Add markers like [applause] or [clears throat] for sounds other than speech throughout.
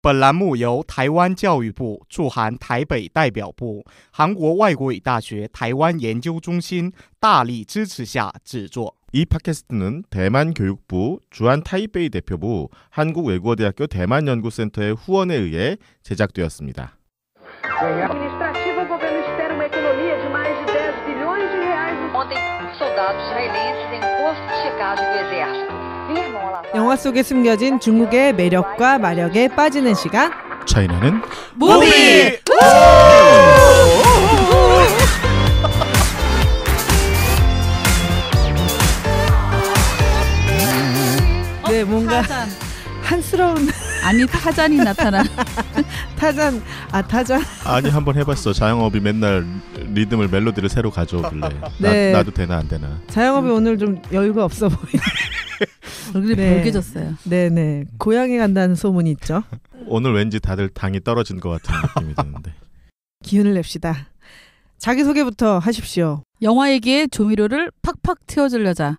本栏目由台湾教育部驻韩台北代表部、韩国外国语大学台湾研究中心大力支持下制作。이팟캐스트는대만교육부주한타이베이대표부한국외국어대학교대만연구센터의후원에의해제작되었습니다 영화 속에 숨겨진 중국의 매력과 마력에 빠지는 시간 차이나는 무비 어, 네 뭔가 한스러운 아니 타잔이 나타나. [laughs] 타잔 아 타잔. 아니 한번 해봤어. 자영업이 맨날 리듬을 멜로디를 새로 가져오길래 [laughs] 네. 나, 도 되나 안 되나. 자영업이 오늘 좀 여유가 없어 보이네. [laughs] 얼굴이 네. 붉졌어요 네네 고향에 간다는 소문이 있죠. 오늘 왠지 다들 당이 떨어진 것 같은 느낌이 드는데. 기운을 냅시다. 자기소개부터 하십시오. 영화 얘기에 조미료를 팍팍 튀어줄 여자.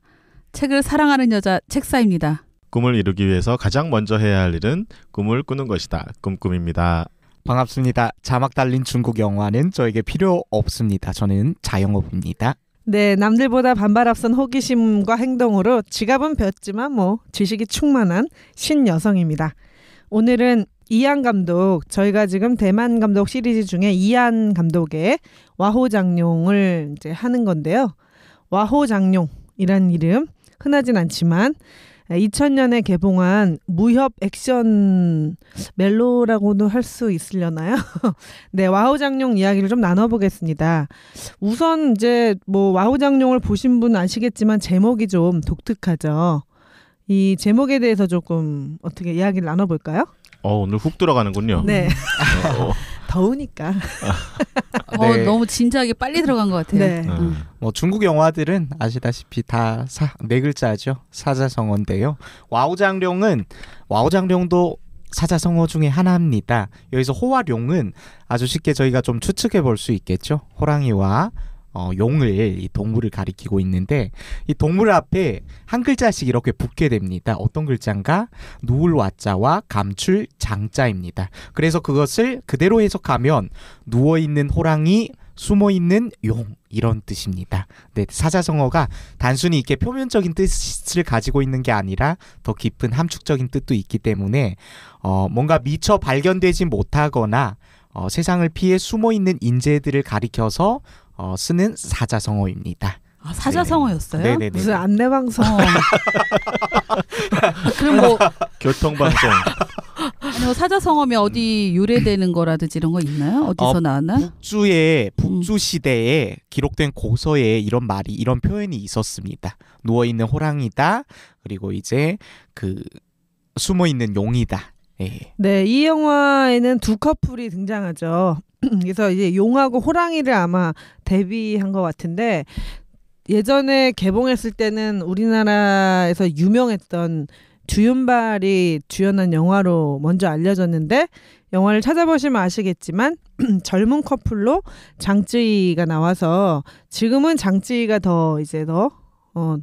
책을 사랑하는 여자 책사입니다. 꿈을 이루기 위해서 가장 먼저 해야 할 일은 꿈을 꾸는 것이다. 꿈꿈입니다. 반갑습니다. 자막 달린 중국 영화는 저에게 필요 없습니다. 저는 자영업입니다. 네, 남들보다 반발 앞선 호기심과 행동으로 지갑은 벼지만 뭐 지식이 충만한 신여성입니다. 오늘은 이안 감독, 저희가 지금 대만 감독 시리즈 중에 이안 감독의 와호장룡을 이제 하는 건데요. 와호장룡이란 이름 흔하진 않지만 2000년에 개봉한 무협 액션 멜로라고도 할 수 있으려나요? [laughs] 네, 와우장룡 이야기를 좀 나눠보겠습니다. 우선 이제 뭐 와우장룡을 보신 분 아시겠지만 제목이 좀 독특하죠. 이 제목에 대해서 조금 어떻게 이야기를 나눠볼까요? 어, 오늘 훅 들어가는군요. 네. 어. [laughs] 더우니까. 아, 어, 네. 너무 진지하게 빨리 들어간 것 같아요. 네. 음. 음. 뭐 중국 영화들은 아시다시피 다네 글자죠. 사자성어인데요. 와우장룡은 와우장룡도 사자성어 중에 하나입니다. 여기서 호와룡은 아주 쉽게 저희가 좀 추측해 볼 수 있겠죠. 호랑이와 어, 용을 이 동물을 가리키고 있는데 이 동물 앞에 한 글자씩 이렇게 붙게 됩니다. 어떤 글자인가? 누울 와자와 감출 장자입니다. 그래서 그것을 그대로 해석하면 누워 있는 호랑이 숨어 있는 용 이런 뜻입니다. 네, 사자성어가 단순히 이렇게 표면적인 뜻을 가지고 있는 게 아니라 더 깊은 함축적인 뜻도 있기 때문에 어, 뭔가 미처 발견되지 못하거나 어, 세상을 피해 숨어 있는 인재들을 가리켜서 어, 쓰는 사자성어입니다. 아, 사자성어였어요? 네네네. 네, 네, 네. 무슨 안내방송. [laughs] 그럼 뭐 교통방송. [laughs] 아니 뭐 사자성어면 어디 유래되는 거라든지 이런 거 있나요? 어, 어디서 어, 나왔나? 북주에 음. 북주 시대에 기록된 고서에 이런 말이 이런 표현이 있었습니다. 누워 있는 호랑이다. 그리고 이제 그 숨어 있는 용이다. 예. 네, 이 영화에는 두 커플이 등장하죠. [clears throat] 그래서 이제 용하고 호랑이를 아마 데뷔한 것 같은데 예전에 개봉했을 때는 우리나라에서 유명했던 주윤발이 주연한 영화로 먼저 알려졌는데 영화를 찾아보시면 아시겠지만 [clears throat] 젊은 커플로 장쯔이가 나와서 지금은 장쯔이가 더 이제 더 어,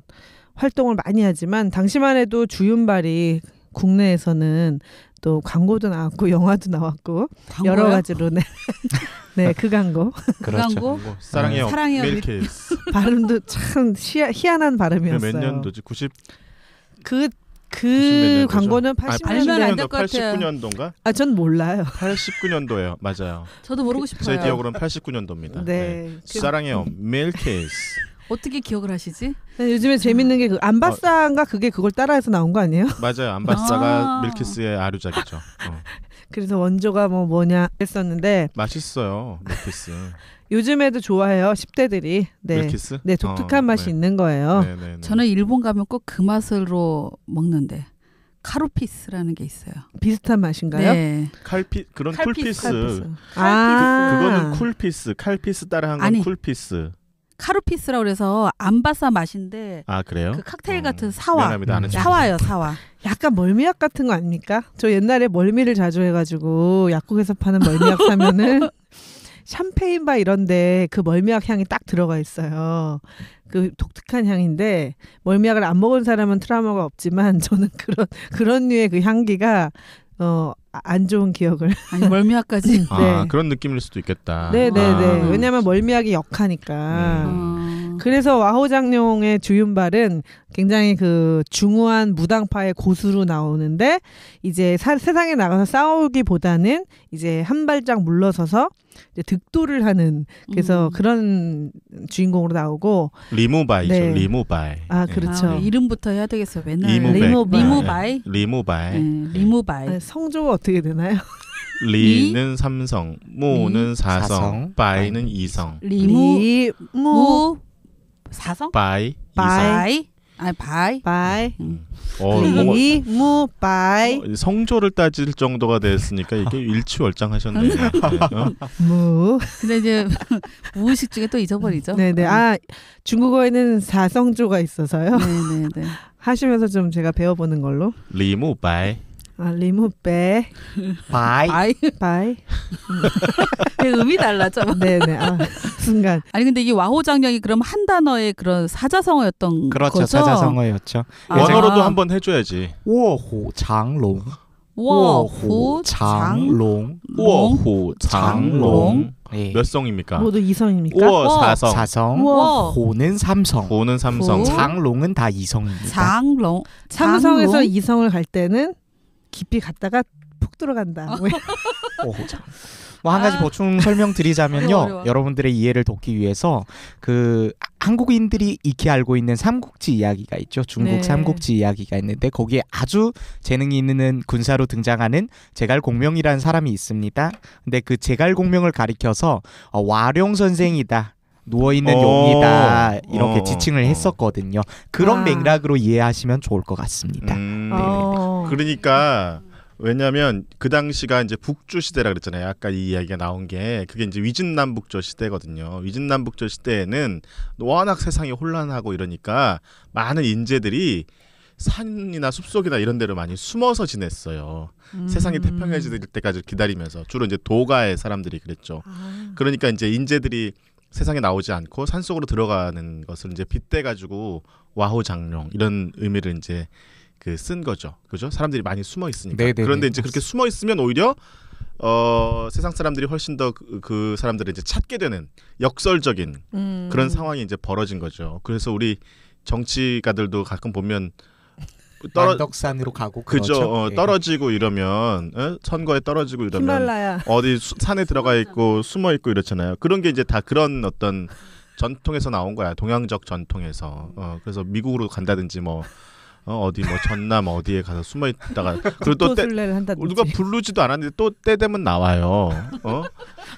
활동을 많이 하지만 당시만 해도 주윤발이 국내에서는 또 광고도 나왔고 [laughs] 영화도 나왔고 광고요? 여러 가지로 네. 네, 그 광고. 그 그렇죠. 광고? 그 사랑해요. 아, 사랑해요. 밀키스. 발음도 참 희한, 한 발음이었어요. 몇 년도지? 90 그, 그 광고는 80년 아, 아 89년도인가? 아, 전 몰라요. 89년도예요. 맞아요. 저도 모르고 그, 싶어요. 제 기억으로는 89년도입니다. 네. 네. 그, 사랑해요. 밀키스. 어떻게 기억을 하시지? 네, 요즘에 재밌는 게그 아. 안바싸인가 그게 그걸 따라해서 나온 거 아니에요? [laughs] 맞아요. 안바싸가 아. 밀키스의 아류작이죠. 어. 그래서 원조가 뭐 뭐냐 했었는데 맛있어요. 밀키스. [laughs] 요즘에도 좋아해요. 10대들이. 네. 밀키스? 네, 독특한 어, 맛이 네. 있는 거예요. 네, 네, 네. 저는 일본 가면 꼭 그 맛으로 먹는데. 카루피스라는 게 있어요. 비슷한 맛인가요? 네. 칼피 그런 쿨피스. 그, 아~ 그, 거는 쿨피스. 칼피스 따라한 건 쿨피스. 카루피스라고 그래서 안바사 맛인데 아 그래요? 그 칵테일 어, 같은 어, 사와 미안합니다. 음. 사와요 사와 약간 멀미약 같은 거 아닙니까? 저 옛날에 멀미를 자주 해가지고 약국에서 파는 멀미약 사면은 [laughs] 샴페인 바 이런데 그 멀미약 향이 딱 들어가 있어요. 그 독특한 향인데 멀미약을 안 먹은 사람은 트라우마가 없지만 저는 그런 그런 류의 그 향기가 어, 아, 안 좋은 기억을. [laughs] 아니, 멀미약까지. 아, 네. 아, 그런 느낌일 수도 있겠다. 네네네. 네, 아. 네. 왜냐면 멀미약이 역하니까. 음. 아. 음. 그래서 와호장룡의 주윤발은 굉장히 그 중후한 무당파의 고수로 나오는데 이제 사, 세상에 나가서 싸우기보다는 이제 한 발짝 물러서서 이제 득도를 하는 그래서 음. 그런 주인공으로 나오고 리모바이죠 네. 리모바이 아 그렇죠 아, 이름부터 해야 되겠어요 맨날 리모바이 리모바이 리모바이, 네. 네. 리모바이. 아, 성조가 어떻게 되나요? [laughs] 리는 리? 삼성, 모는 리? 사성, 바이는 이성. 리무 무 사성? 바이. 바이. 아, 바이. 바이. 음. 어, 어 뭐 리, 무, 바이. 어, 성조를 따질 정도가 됐으니까 이게 일취월장하셨네요. [laughs] 음. 어? 무. 근데 이제 [laughs] 무의식 중에 또 잊어버리죠. 네네. 네. 아 중국어에는 사성조가 있어서요. 네네네. 네, 네. [laughs] 하시면서 좀 제가 배워보는 걸로. 리무 바이. 아, 리무 빼. 바이. 바이. 바이. 음이 [laughs] 달라져. 네네. 아, 순간. 아니 근데 이 와호장량이 그럼 한 단어의 그런 사자성어였던 그렇죠, 거죠? 그렇죠. 사자성어였죠. 아. 원어로도 아. 한번 해줘야지. 워호장롱. 워호장롱. 워호장롱. 예. 몇 성입니까? 모두 이성입니까? 워 사성. 사성. 워. 호는 삼성. 호는 삼성. 장롱은 다 이성입니다. 장롱. 삼성에서 이성을 갈 때는 깊이 갔다가 푹 들어간다. 아. 뭐한 뭐 가지 아. 보충 설명드리자면요. 여러분들의 이해를 돕기 위해서 그 한국인들이 익히 알고 있는 삼국지 이야기가 있죠. 중국 네. 삼국지 이야기가 있는데 거기에 아주 재능이 있는 군사로 등장하는 제갈공명이라는 사람이 있습니다. 근데 그 제갈공명을 가리켜서 어, 와룡 선생이다. 누워있는 어... 용이다 이렇게 어... 지칭을 했었거든요. 그런 아. 맥락으로 이해하시면 좋을 것 같습니다. 음... 네. 어... 그러니까 왜냐하면 그 당시가 이제 북조 시대라 그랬잖아요. 아까 이 이야기가 나온 게 그게 이제 위진남북조 시대거든요. 위진남북조 시대에는 워낙 세상이 혼란하고 이러니까 많은 인재들이 산이나 숲속이나 이런 데로 많이 숨어서 지냈어요. 음. 세상이 태평해질 때까지 기다리면서 주로 이제 도가의 사람들이 그랬죠. 아. 그러니까 이제 인재들이 세상에 나오지 않고 산 속으로 들어가는 것을 이제 빗대 가지고 와호 장룡 이런 의미를 이제 그 쓴 거죠. 그죠? 사람들이 많이 숨어 있으니까. 네네네. 네, 네. 그런데 이제 그렇게 숨어 있으면 오히려 어, 세상 사람들이 훨씬 더그 그 사람들을 이제 찾게 되는 역설적인 음. 그런 상황이 이제 벌어진 거죠. 그래서 우리 정치가들도 가끔 보면 그 떨어... 덕산으로 가고 그죠 그렇죠? 떨어지고 이러면 에? 예? 선거에 떨어지고 이러면 히말라야. 어디 수, 산에 들어가 있고 숨어 있고 이렇잖아요. 그런 게 이제 다 그런 어떤 전통에서 나온 거야. 동양적 전통에서 어, 그래서 미국으로 간다든지 뭐. 어, 어디 뭐 전남 어디에 가서 숨어 있다가 [laughs] 그리고 또 때, 누가 부르지도 않았는데 또 때 되면 나와요. 어?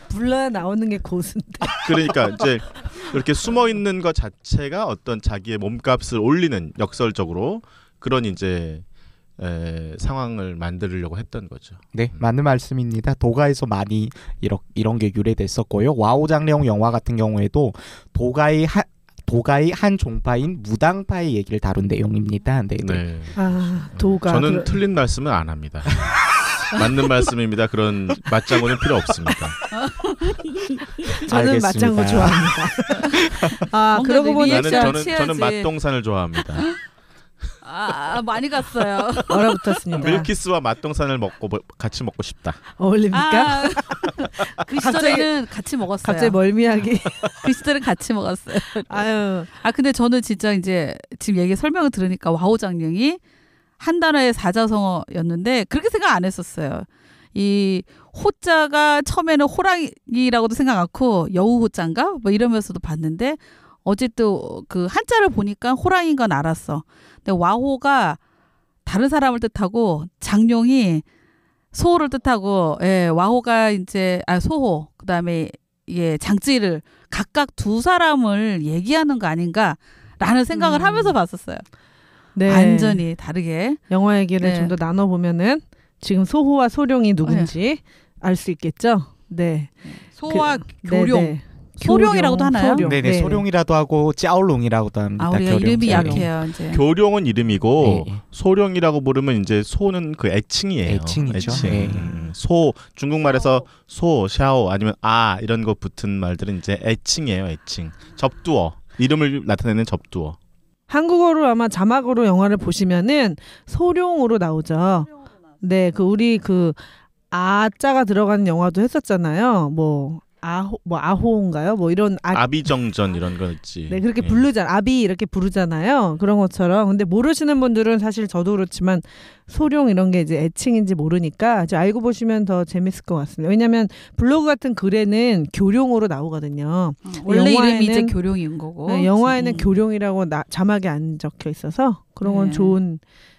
불러야 나오는 게 고수인데. [laughs] 그러니까 이제 이렇게 숨어 있는 것 자체가 어떤 자기의 몸값을 올리는 역설적으로 그런 이제 에, 상황을 만들려고 했던 거죠. 네, 음. 맞는 말씀입니다. 도가에서 많이 이런 이런 게 유래됐었고요. 와우 장래 영화 같은 경우에도 도가의 한 도가의 한 종파인 무당파의 얘기를 다룬 내용입니다. 네. 네. 네. 아, 도가. 저는 그 틀린 말씀은 안 합니다. [laughs] 맞는 말씀입니다. 그런 맞장구는 필요 없습니다. 저는 맞장구 좋아합니다. [laughs] 아, 그러고 보니 저는, 저는, 저동산을 좋아합니다. [laughs] 아, 아, 많이 갔어요. [laughs] 얼어붙었습니다. 밀키스와 맛동산을 먹고 뭐, 같이 먹고 싶다. 어울립니까? 아, 그 시절에는 같이 먹었어요. 갑자기 멀미하기. [laughs] 그 시절은 같이 먹었어요. 아유. 아 근데 저는 진짜 이제 지금 얘기 설명을 들으니까 와우 장령이 한 단어의 사자성어였는데 그렇게 생각 안 했었어요. 이 호자가 처음에는 호랑이라고도 생각 않고 여우호자인가 뭐 이러면서도 봤는데 어쨌든그 한자를 보니까 호랑인 건 알았어. 근데 와호가 다른 사람을 뜻하고 장룡이 소호를 뜻하고 예, 와호가 이제 아 소호 그다음에 예, 장찌를 각각 두 사람을 얘기하는 거 아닌가라는 생각을 음. 하면서 봤었어요. 네. 완전히 다르게 영화 얘기를 네. 좀더 나눠 보면은 지금 소호와 소룡이 누군지 네. 알수 있겠죠. 네. 네. 소와 그, 교룡. 네네. 네. 소룡이라고도 하나요? 소룡. 네네 네. 소룡이라도 하고 짜올롱이라고도 합니다. 아 우리가 교룡, 이름이 짜오룡. 네. 약해요 이제. 교룡은 이름이고 네, 네. 소룡이라고 부르면 이제 소는 그 애칭이에요. 애칭이죠. 애칭. 네. 음, 소 중국말에서 소, 샤오 아니면 아 이런 거 붙은 말들은 이제 애칭이에요. 애칭. 접두어 이름을 나타내는 접두어. 한국어로 아마 자막으로 영화를 보시면은 소룡으로 나오죠. 네, 그 우리 그 아자가 들어가는 영화도 했었잖아요. 뭐 아호 뭐 아호인가요? 뭐 이런 아, 비정전 이런 거 있지. 네 그렇게 예. 부르잖아. 아비 이렇게 부르잖아요. 그런 것처럼. 근데 모르시는 분들은 사실 저도 그렇지만 소룡 이런 게 이제 애칭인지 모르니까 이제 알고 보시면 더 재밌을 것 같습니다. 왜냐하면 블로그 같은 글에는 교룡으로 나오거든요. 어, 원래 이름이 이제 교룡인 거고. 네, 영화에는 음. 교룡이라고 나, 자막에 안 적혀 있어서 그런 건 네. 좋은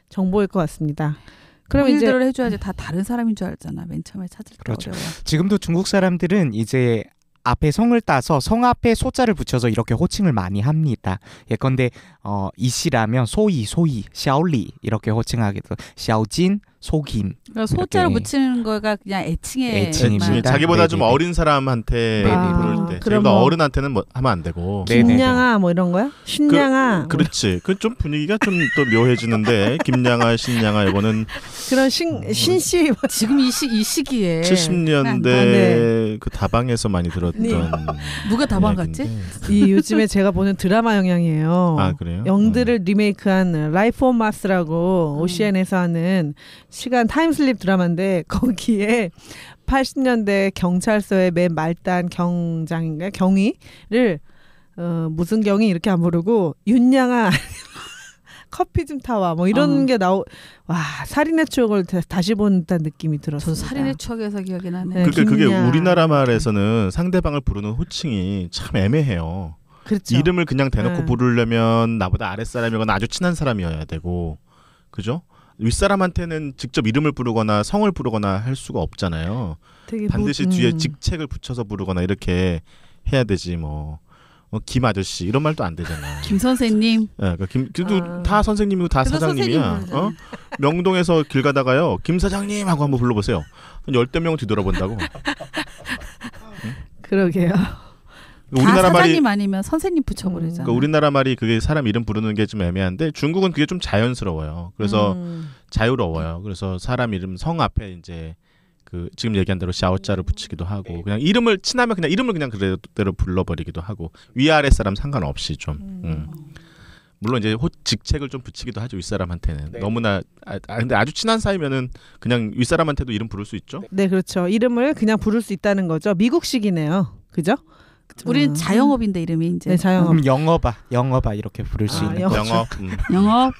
정보일 것 같습니다. 그럼 이제 해줘야지 다 다른 사람인 줄 알잖아. 맨 처음에 찾을 때 그렇죠. 어려워. 지금도 중국 사람들은 이제 앞에 성을 따서 성 앞에 소자를 붙여서 이렇게 호칭을 많이 합니다. 예컨대 어, 이씨라면 소이, 소이, 샤오리 이렇게 호칭하기도 샤오진, 속임. 그러니까 소자로 네. 붙이는 거가 그냥 애칭에 애칭입니다. 자기보다 네네. 좀 네, 네, 어린 사람한테 아, 부를 때, 자기보다 뭐... 어른한테는 뭐 하면 안 되고. 김양아 뭐 이런 거야? 신양아. 그, 렇지 그 좀 분위기가 좀 또 묘해지는데 [laughs] 김양아, 신양아 이거는 그런 신 음. 신씨 뭐. 지금 이, 시, 이 시기에 70년대 아, 그 다방에서 많이 들었던 [laughs] 누가 다방 갔지? 이 요즘에 제가 보는 드라마 영향이에요. 아 그래요? 영들을 네. 리메이크한 라이프 온 마스라고 오시엔에서 하는 시간 타임슬립 드라마인데 [laughs] 거기에 80년대 경찰서의 맨 말단 경장인가 경위를 어, 무슨 경위 이렇게 안 부르고 윤양아 [laughs] 커피 좀 타와 뭐 이런 어. 게 나오 와 살인의 추억을 다시 본 듯한 느낌이 들었어요. 저 살인의 추억에서 기억이 나네 네, 그러 그러니까 그게 우리나라 말에서는 상대방을 부르는 호칭이 참 애매해요. 그렇죠. 이름을 그냥 대놓고 네. 부르려면 나보다 아랫사람이거나 아주 친한 사람이어야 되고 그죠? 윗사람한테는 직접 이름을 부르거나 성을 부르거나 할 수가 없잖아요. 반드시 뭐, 뒤에 음. 직책을 붙여서 부르거나 이렇게 해야 되지 뭐. 어, 김 아저씨 이런 말도 안 되잖아. [laughs] 김 선생님. 예, 그러니까 그래도 아... 다 선생님이고 다 사장님이야. 어? 명동에서 길 가다가요. 김 사장님 하고 한번 불러보세요. 한 열댓 명 뒤돌아본다고. 응? [laughs] 그러게요. 우리나라 말이 아니면 선생님 붙여버리잖아. 그러니까 우리나라 말이 그게 사람 이름 부르는 게 좀 애매한데 중국은 그게 좀 자연스러워요. 그래서 음. 자유로워요. 그래서 사람 이름 성 앞에 이제 그 지금 얘기한 대로 샤오자를 붙이기도 하고 네. 그냥 이름을 친하면 그냥 이름을 그냥 그대로 불러버리기도 하고 위아래 사람 상관없이 좀. 음. 음. 물론 이제 호, 직책을 좀 붙이기도 하죠 윗사람한테는 네. 너무나 아, 아 근데 아주 친한 사이면은 그냥 윗사람한테도 이름 부를 수 있죠 네 그렇죠 이름을 그냥 부를 수 있다는 거죠 미국식이네요 그죠 그 우리는 음. 자영업인데 이름이 이제. 네, 자영업. 음, 영업아, 영업아 이렇게 부를 수 아, 있는 영업. 음. [laughs] 영업.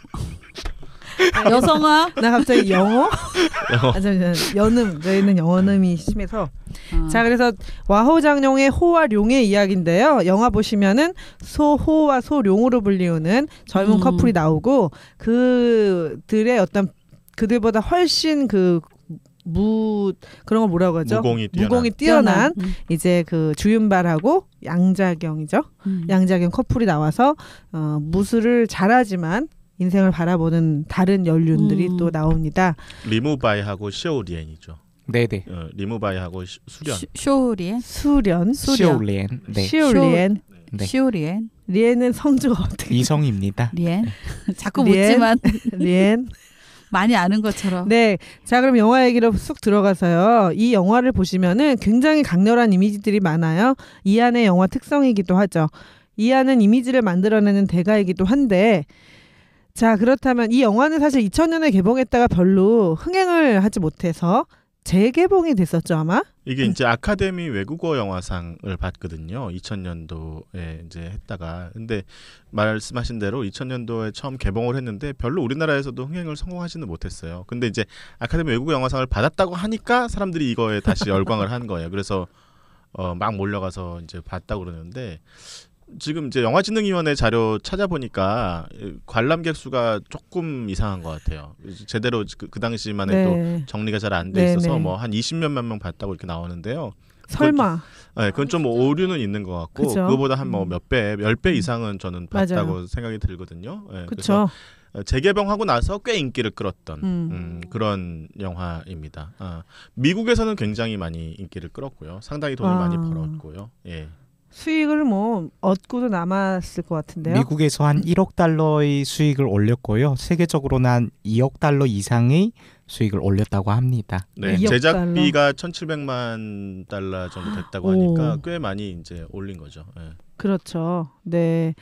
[laughs] 여성아. 나 갑자기 영어? [laughs] 아, 잠시 연음. 저희는 연음이 심해서. 아. 자, 그래서 와호장룡의 호와 룡의 이야기인데요. 영화 보시면은 소호와 소룡으로 불리우는 젊은 음. 커플이 나오고 그들의 어떤 그들보다 훨씬 그무 그런 걸 뭐라고 하죠? 무공이 뛰어난, 무공이 뛰어난, 뛰 음. 이제 그 주윤발하고 양자경이죠. 음. 양자경 커플이 나와서 어, 무술을 잘하지만 인생을 바라보는 다른 연륜들이 음. 또 나옵니다. 리무바이하고 쇼리엔이죠. 네네. 네. 어, 리무바이하고 수련. 쇼리엔. 수련. 네. 쇼리엔. 쇼리엔. 네. 쇼리엔. 리엔은 성조 어떻게? 이성입니다. 리엔. [laughs] 자꾸 묻지만 리엔. 많이 아는 것처럼. 네. 자, 그럼 영화 얘기로 쑥 들어가서요. 이 영화를 보시면은 굉장히 강렬한 이미지들이 많아요. 이 안의 영화 특성이기도 하죠. 이 안은 이미지를 만들어내는 대가이기도 한데, 자, 그렇다면 이 영화는 사실 2000년에 개봉했다가 별로 흥행을 하지 못해서 재개봉이 됐었죠 아마? 이게 이제 아카데미 외국어 영화상을 받거든요. 2000년도에 이제 했다가 근데 말씀하신 대로 2000년도에 처음 개봉을 했는데 별로 우리나라에서도 흥행을 성공하지는 못했어요. 근데 이제 아카데미 외국어 영화상을 받았다고 하니까 사람들이 이거에 다시 열광을 한 거예요. 그래서 어, 막 몰려가서 이제 봤다 그러는데 지금 이제 영화진흥위원회 자료 찾아보니까 관람객 수가 조금 이상한 것 같아요. 제대로 그, 그 당시만 해도 네. 정리가 잘 안 돼 있어서 뭐 한 20몇만 명 봤다고 이렇게 나오는데요. 설마. 좀, 네, 그건 좀 아, 오류는 있는 것 같고 그쵸? 그거보다 한 뭐몇 음. 배, 열배 음. 이상은 저는 봤다고 맞아요. 생각이 들거든요. 네, 그래서 어, 재개봉하고 나서 꽤 인기를 끌었던 음. 음, 그런 영화입니다. 아, 미국에서는 굉장히 많이 인기를 끌었고요. 상당히 돈을 아. 많이 벌었고요. 예. 수익을 뭐 얻고도 남았을 것 같은데요. 미국에서 한 1억 달러의 수익을 올렸고요. 세계적으로는 2억 달러 이상의 수익을 올렸다고 합니다. 네, 제작비가 달러. 1,700만 달러 정도 됐다고 하니까 오. 꽤 많이 이제 올린 거죠. 네. 그렇죠. 네.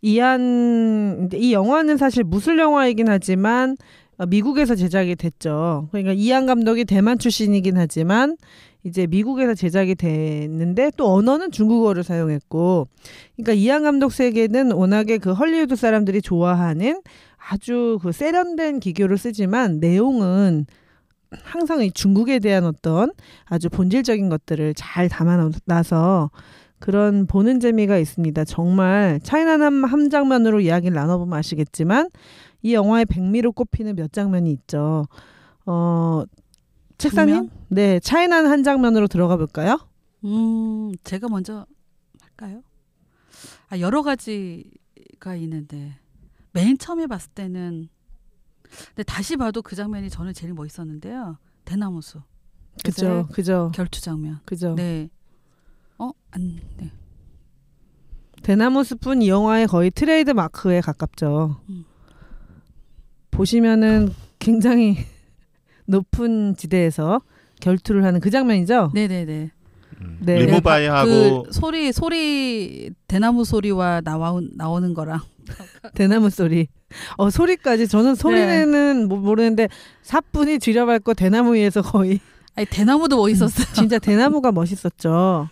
이한 이 영화는 사실 무술 영화이긴 하지만 어, 미국에서 제작이 됐죠. 그러니까 이한 감독이 대만 출신이긴 하지만 이제 미국에서 제작이 됐는데 또 언어는 중국어를 사용했고 그러니까 이안 감독 세계는 워낙에 그 헐리우드 사람들이 좋아하는 아주 그 세련된 기교를 쓰지만 내용은 항상 이 중국에 대한 어떤 아주 본질적인 것들을 잘 담아놔서 그런 보는 재미가 있습니다. 정말 차이나남 한 장면으로 이야기를 나눠보면 아시겠지만 이 영화의 백미로 꼽히는 몇 장면이 있죠. 어, 책상님 네, 차이나는 한 장면으로 들어가 볼까요? 음, 제가 먼저 할까요? 아, 여러 가지가 있는데 맨 처음에 봤을 때는 근데 다시 봐도 그 장면이 저는 제일 멋있었는데요. 대나무수. 그죠, 그죠. 결투 장면. 그죠. 네. 어, 안, 네. 대나무 숲은 이 영화의 거의 트레이드 마크에 가깝죠. 음. 보시면은 굉장히 높은 지대에서 결투를 하는 그 장면이죠. 네네네. 음. 네. 리모바이하고 그 소리 소리 대나무 소리와 나와 나오는 거랑 [laughs] 대나무 소리. 어 소리까지 저는 소리는 네. 모르는데 사뿐히 지려밟고 대나무 위에서 거의. 아니 대나무도 멋있었어요. 진짜 대나무가 멋있었죠.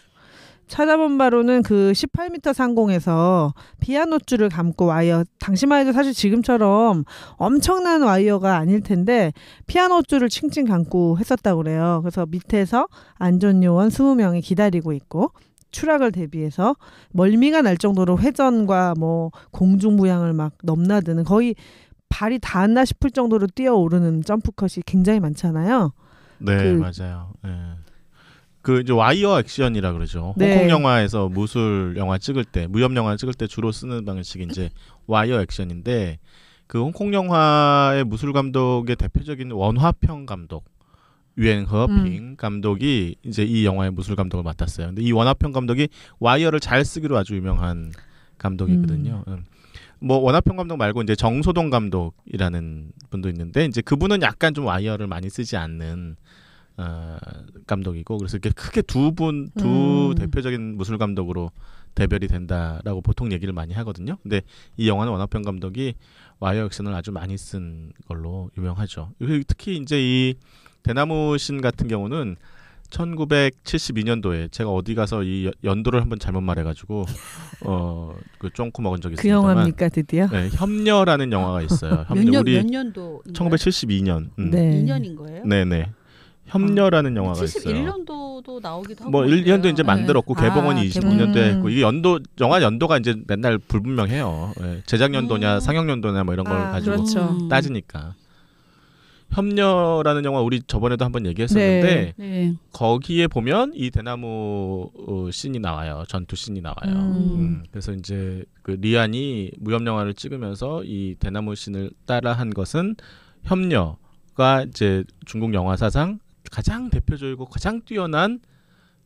찾아본 바로는 그 18m 상공에서 피아노줄을 감고 와이어 당시만 해도 사실 지금처럼 엄청난 와이어가 아닐 텐데 피아노줄을 칭칭 감고 했었다고 그래요. 그래서 밑에서 안전 요원 20명이 기다리고 있고 추락을 대비해서 멀미가 날 정도로 회전과 뭐 공중 부양을 막 넘나드는 거의 발이 닿았나 싶을 정도로 뛰어오르는 점프컷이 굉장히 많잖아요. 네, 그 맞아요. 네. 그 이제 와이어 액션이라 그러죠. 네. 홍콩 영화에서 무술 영화 찍을 때 무협 영화 찍을 때 주로 쓰는 방식이 이제 와이어 액션인데 그 홍콩 영화의 무술 감독의 대표적인 원화평 감독 유엔허핑 음. 감독이 이제 이 영화의 무술 감독을 맡았어요. 근데 이 원화평 감독이 와이어를 잘 쓰기로 아주 유명한 감독이거든요. 음. 음. 뭐 원화평 감독 말고 이제 정소동 감독이라는 분도 있는데 이제 그분은 약간 좀 와이어를 많이 쓰지 않는 어, 감독이고 그래서 이렇게 크게 두 분두 두 음. 대표적인 무술 감독으로 대별이 된다라고 보통 얘기를 많이 하거든요. 근데 이 영화는 원화편 감독이 와이어 액션을 아주 많이 쓴 걸로 유명하죠. 그 특히 이제 이 대나무 신 같은 경우는 1972년도에 제가 어디 가서 이 연도를 한번 잘못 말해가지고 어그 쫑코 먹은 적이 그 있습니다만 그 영화입니까 드디어? 네, 협녀라는 영화가 있어요. 협녀, [laughs] 몇 년, 우리 몇 년도? 1972년. 음. 네. 2년인 거예요? 네네. 협녀라는 음, 영화가 있어요. 71년도도 나오기도 하고. 뭐 1년도 이제 네. 만들었고 네. 개봉은 아, 29년도에 음. 했고 이게 연도 영화 연도가 이제 맨날 불분명해요. 네. 예, 제작연도냐 음. 상영연도냐 뭐 이런 걸 아, 가지고 그렇죠. 따지니까. 협녀라는 영화 우리 저번에도 한번 얘기했었는데 네. 네. 거기에 보면 이 대나무 어, 씬이 나와요 전투 씬이 나와요 음. 음. 그래서 이제 그 리안이 무협 영화를 찍으면서 이 대나무 씬을 따라한 것은 협녀가 이제 중국 영화 사상 가장 대표적이고 가장 뛰어난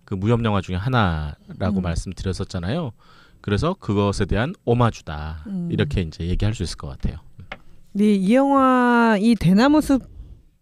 그 무협 영화 중에 하나라고 음. 말씀드렸었잖아요. 그래서 그것에 대한 오마주다 음. 이렇게 이제 얘기할 수 있을 것 같아요. 네, 이 영화 이 대나무 숲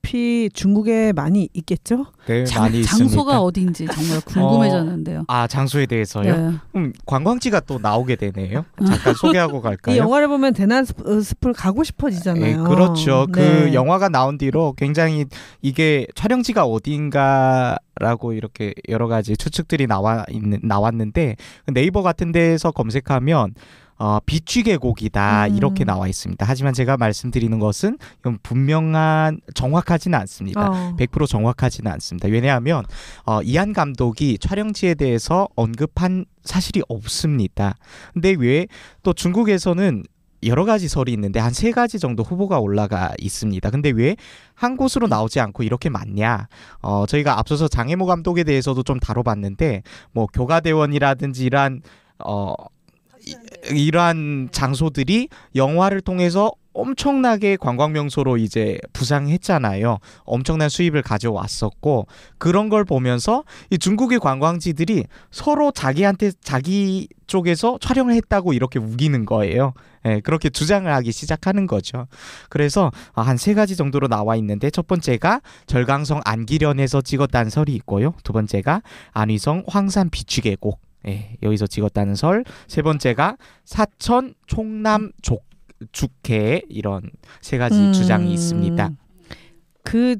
어시피 중국에 많이 있겠죠? 네, 장, 많이 장소가 있습니까? 어디인지 정말 궁금해졌는데요. 어, 아 장소에 대해서요? 네. 음, 관광지가 또 나오게 되네요. 잠깐 [laughs] 소개하고 갈까요? 이 영화를 보면 대난 스프 어, 가고 싶어지잖아요. 네, 그렇죠. 그 네. 영화가 나온 뒤로 굉장히 이게 촬영지가 어디인가 라고 이렇게 여러 가지 추측들이 나와 있는 나왔는데 그 네이버 같은 데서 검색하면 어, 비취계곡이다 음. 이렇게 나와 있습니다. 하지만 제가 말씀드리는 것은 분명한 정확하지는 않습니다. 어. 100% 정확하지는 않습니다. 왜냐하면 어, 이한 감독이 촬영지에 대해서 언급한 사실이 없습니다. 근데 왜 또 중국에서는 여러 가지 설이 있는데 한 세 가지 정도 후보가 올라가 있습니다. 근데 왜 한 곳으로 나오지 않고 이렇게 많냐? 어, 저희가 앞서서 장혜모 감독에 대해서도 좀 다뤄봤는데 뭐 교가대원이라든지 이런어 이러한 장소들이 영화를 통해서 엄청나게 관광 명소로 이제 부상했잖아요. 엄청난 수입을 가져왔었고 그런 걸 보면서 이 중국의 관광지들이 서로 자기한테 자기 쪽에서 촬영을 했다고 이렇게 우기는 거예요. 예, 그렇게 주장을 하기 시작하는 거죠. 그래서 아, 한세 가지 정도로 나와 있는데 첫 번째가 절강성 안기련에서 찍었다는 설이 있고요. 두 번째가 안위성 황산 비추계곡 예, 여기서 찍었다는 설. 세 번째가 사천 총남 족 죽해 이런 세 가지 음... 주장이 있습니다. 그그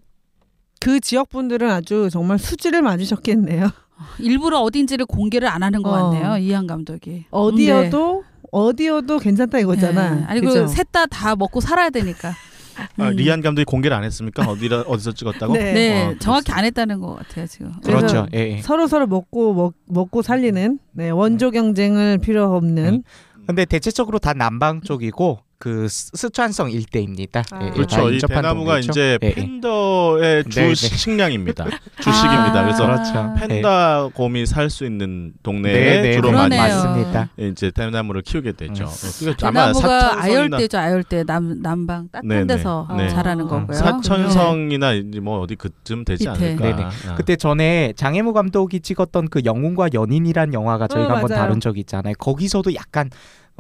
그 지역 분들은 아주 정말 수지를 맞으셨겠네요. [laughs] 일부러 어딘지를 공개를 안 하는 것 어. 같네요. 이한 감독이. 어디여도 네. 어디여도 괜찮다 이거잖아. 네. 아니 그셋다 다 먹고 살아야 되니까. 아, 음. 리안 감독이 공개를 안 했습니까? 어디라 어디서 찍었다고? 네, 네 어, 정확히 안 했다는 것 같아요 지금. 그렇죠. 예, 예. 서로 서로 먹고 먹, 먹고 살리는 네, 원조 네. 경쟁을 필요 없는. 음. 근데 대체적으로 다 남방 쪽이고 그 스촨성 일대입니다. 아. 예, 예 그렇죠. 이 대나무가 동네죠? 그렇죠? 이제 예, 예. 팬더의 예. 네, 네. 주 식량입니다. [laughs] 주식입니다. 그래서 아, 그렇죠. 팬 곰이 살 수 있는 동네에 네네. 네, 주로 많이 맞습니다. 이제 대나무를 키우게 되죠. 음. 어, 대나무가 아열대죠. 아열대 남 남방 따뜻한 데서 네. 자라는 음. 거고요. 사천성이나 이제 뭐 어디 그쯤 되지 밑에. 않을까. 아. 그때 전에 장혜무 감독이 찍었던 그 영웅과 연인이란 영화가 저희가 어, 한번 다룬 적이 있잖아요. 거기서도 약간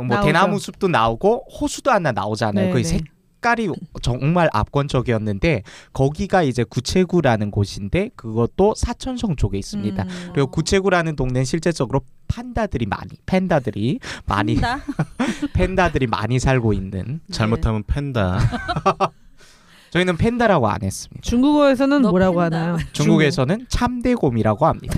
뭐 나오죠. 대나무 숲도 나오고 호수도 하나 나오잖아요. 그 색깔이 정말 압권적이었는데 거기가 이제 구체구라는 곳인데 그것도 사천성 쪽에 있습니다. 음. 그리고 구체구라는 동네는 실제적으로 판다들이 많이 팬다들이 많이 팬다? [laughs] 팬다들이 많이 살고 있는 잘못하면 팬다 [laughs] 저희는 팬다라고 안 했습니다. 중국어에서는 뭐라고 팬다. 하나요? 중국에서는 참대곰이라고 합니다.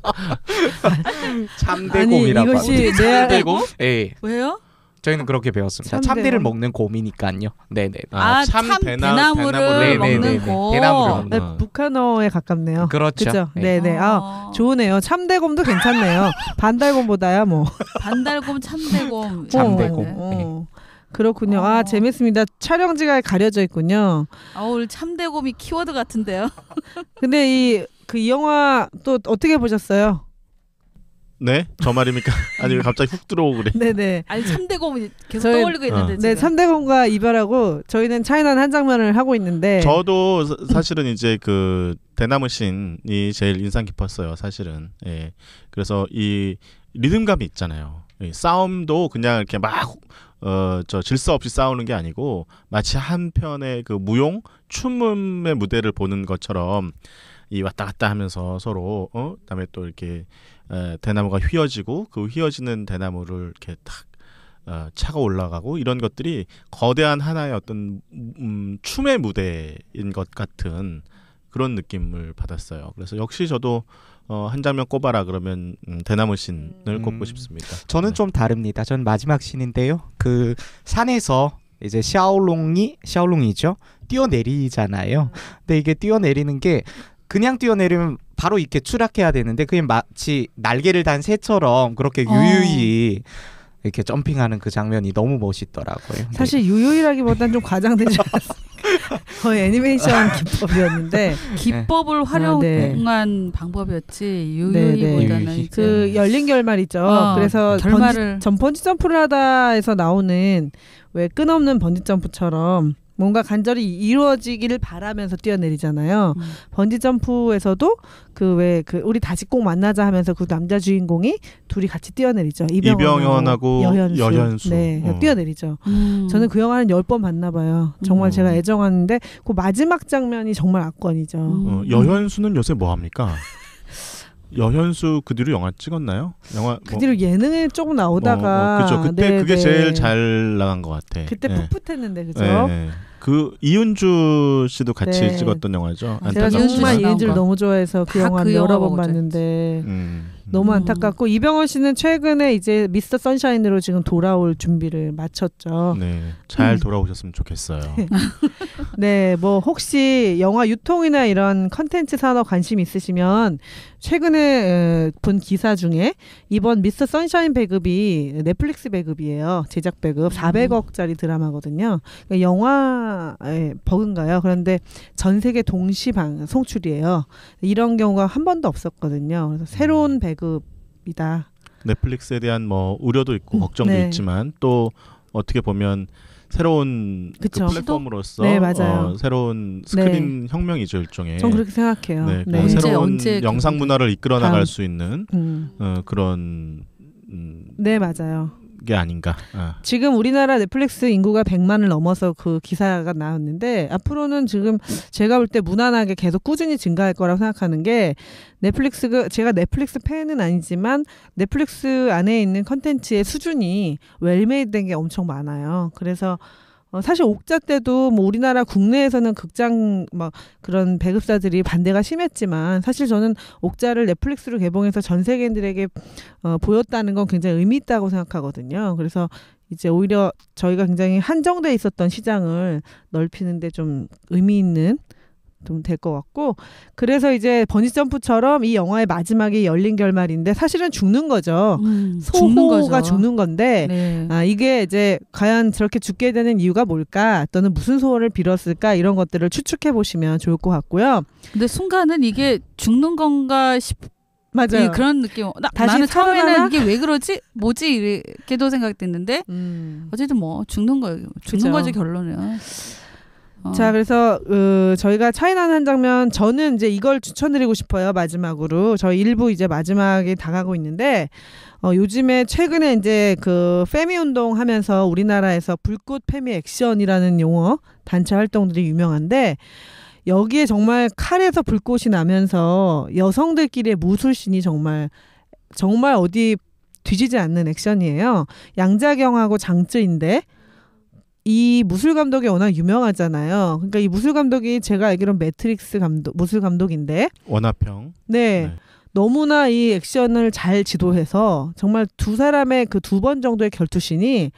잠깐만. [laughs] 참대곰이라고 아니, 이것이 내- 참대곰? 예. 왜요? 저희는 그렇게 배웠습니다. 참대요. 참대를 먹는 곰이니까요. 네네. 아, 아 참 대나- 무 대나무를 먹는 네네네. 거. 대나무를 먹는 네, 북한어에 가깝네요. 그렇죠. 그죠? 네. 네아 아. 좋으네요. 참대곰도 괜찮네요. 반달곰보다야 뭐. 반달곰 참대곰. 참대곰. 어, 네. 네. 어. 그렇군요. 어. 아 재밌습니다. 촬영지가 가려져 있군요. 아 오늘 참대곰이 키워드 같은데요. [laughs] 근데 이 그 영화 또 어떻게 보셨어요? 네? 저 말입니까? [laughs] 아니 왜 갑자기 훅 들어오고 그래? 네네. 아니 참대곰 계속 저희, 떠올리고 있는데 어. 네, 참대곰과 이별하고 저희는 차이난 한 장면을 하고 있는데 저도 사, 실은 이제 그 대나무 신이 제일 인상 깊었어요, 사실은. 예. 그래서 이 리듬감이 있잖아요. 예, 싸움도 그냥 이렇게 막 어, 저 질서 없이 싸우는 게 아니고 마치 한편의 그 무용 춤의 무대를 보는 것처럼 이 왔다 갔다 하면서 서로 어 그다음에 또 이렇게 에, 대나무가 휘어지고 그 휘어지는 대나무를 이렇게 탁 어, 차가 올라가고 이런 것들이 거대한 하나의 어떤 음, 음, 춤의 무대인 것 같은 그런 느낌을 받았어요. 그래서 역시 저도 어, 한 장면 꼽아라 그러면 음, 대나무 신을 음... 꼽고 싶습니다. 저는 네. 좀 다릅니다. 저는 마지막 신인데요. 그 산에서 이제 샤오롱이 샤오롱이죠. 뛰어내리잖아요. 근데 이게 뛰어내리는 게 그냥 뛰어내리면 바로 이렇게 추락해야 되는데 그게 마치 날개를 단 새처럼 그렇게 어. 유유히 어... 이렇게 점핑하는 그 장면이 너무 멋있더라고요. 네. 사실 네. 유효이라기보다는 좀 과장되지 않았어요. 거의 애니메이션 [laughs] 기법이었는데 기법을 네. 아, 활용한 네. 방법이었지 네, 유효이보다는 네, 그 열린 결말 있죠. 어, 그래서 그 결말을 번지, 전 번지 점프를 하다에서 나오는 왜 끝없는 번지 점프처럼 뭔가 간절히 이루어지기를 바라면서 뛰어내리잖아요. 음. 번지 점프에서도 그왜그 그 우리 다시 꼭 만나자 하면서 그 남자 주인공이 둘이 같이 뛰어내리죠. 이병헌하고 여현수. 여현수. 네, 어. 뛰어내리죠. 음. 저는 그 영화는 열 번 봤나 봐요. 정말 음. 제가 애정하는데 그 마지막 장면이 정말 악권이죠. 음. 어, 여현수는 요새 뭐 합니까? 여현수 그 뒤로 영화 찍었나요? 영화 그 뭐 뒤로 예능에 조금 나오다가 어, 어, 그죠. 그때 네네. 그게 네. 제일 잘 나간 것 같아. 그때 네. 풋풋했는데 그죠? 네. 그 이윤주 씨도 같이 네. 찍었던 영화죠. 아, 제가 정말 이윤주를 너무 좋아해서 그 아, 영화 그 여러 번 봤는데. 음. 너무 음. 안타깝고 음. 이병헌 씨는 최근에 이제 미스터 선샤인으로 지금 돌아올 준비를 마쳤죠. 네, 잘 음. 돌아오셨으면 좋겠어요. [laughs] 네, 뭐 혹시 영화 유통이나 이런 컨텐츠 산업 관심 있으시면 최근에 본 기사 중에 이번 미스터 선샤인 배급이 넷플릭스 배급이에요. 제작 배급 400억짜리 드라마거든요. 그러니까 영화에 버금가요. 그런데 전 세계 동시 방 송출이에요. 이런 경우가 한 번도 없었거든요. 그래서 새로운 음. 배급 발급이다. 넷플릭스에 대한 뭐 우려도 있고 음, 걱정도 네. 있지만 또 어떻게 보면 새로운 그 플랫폼으로서 네, 어, 새로운 스크린 네. 혁명이죠 일종의. 전 그렇게 생각해요. 네, 네. 언제, 새로운 언제 그 영상 그 문화를 이끌어 나갈 수 있는 음. 어, 그런. 음, 네 맞아요. 게 아닌가. 어. 지금 우리나라 넷플릭스 인구가 100만을 넘어서 그 기사가 나왔는데 앞으로는 지금 제가 볼 때 무난하게 계속 꾸준히 증가할 거라고 생각하는 게 넷플릭스가 제가 넷플릭스 팬은 아니지만 넷플릭스 안에 있는 컨텐츠의 수준이 웰메이드된 게 엄청 많아요. 그래서 어, 사실 옥자 때도 뭐 우리나라 국내에서는 극장 막 그런 배급사들이 반대가 심했지만 사실 저는 옥자를 넷플릭스로 개봉해서 전 세계인들에게 어, 보였다는 건 굉장히 의미 있다고 생각하거든요. 그래서 이제 오히려 저희가 굉장히 한정돼 있었던 시장을 넓히는데 좀 의미 있는 좀될것 같고 그래서 이제 버니 점프처럼 이 영화의 마지막이 열린 결말인데 사실은 죽는 거죠. 음, 소호가 죽는, 죽는, 건데 네. 아 이게 이제 과연 저렇게 죽게 되는 이유가 뭘까 또는 무슨 소원을 빌었을까 이런 것들을 추측해 보시면 좋을 것 같고요. 근데 순간은 이게 죽는 건가 싶 맞아요. 예, 그런 느낌. 나, 다시 처음에는 이게 왜 그러지? 뭐지? 이렇게도 생각됐는데 음. 어쨌든 뭐 죽는 거예요. 죽는 그죠. 거지 결론은. 어. 자, 그래서 어, 저희가 차이나는 한 장면 저는 이제 이걸 추천드리고 싶어요. 마지막으로 저희 일부 이제 마지막에 다가고 있는데 어, 요즘에 최근에 이제 그 페미 운동 하면서 우리나라에서 불꽃 페미 액션이라는 용어 단체 활동들이 유명한데 여기에 정말 칼에서 불꽃이 나면서 여성들끼리의 무술신이 정말 정말 어디 뒤지지 않는 액션이에요. 양자경하고 장쯔인데 이 무술 감독이 워낙 유명하잖아요. 그러니까 이 무술 감독이 제가 알기로는 매트릭스 감독, 무술 감독인데. 원화평. 네. 네. 너무나 이 액션을 잘 지도해서 정말 두 사람의 그 두 번 정도의 결투신이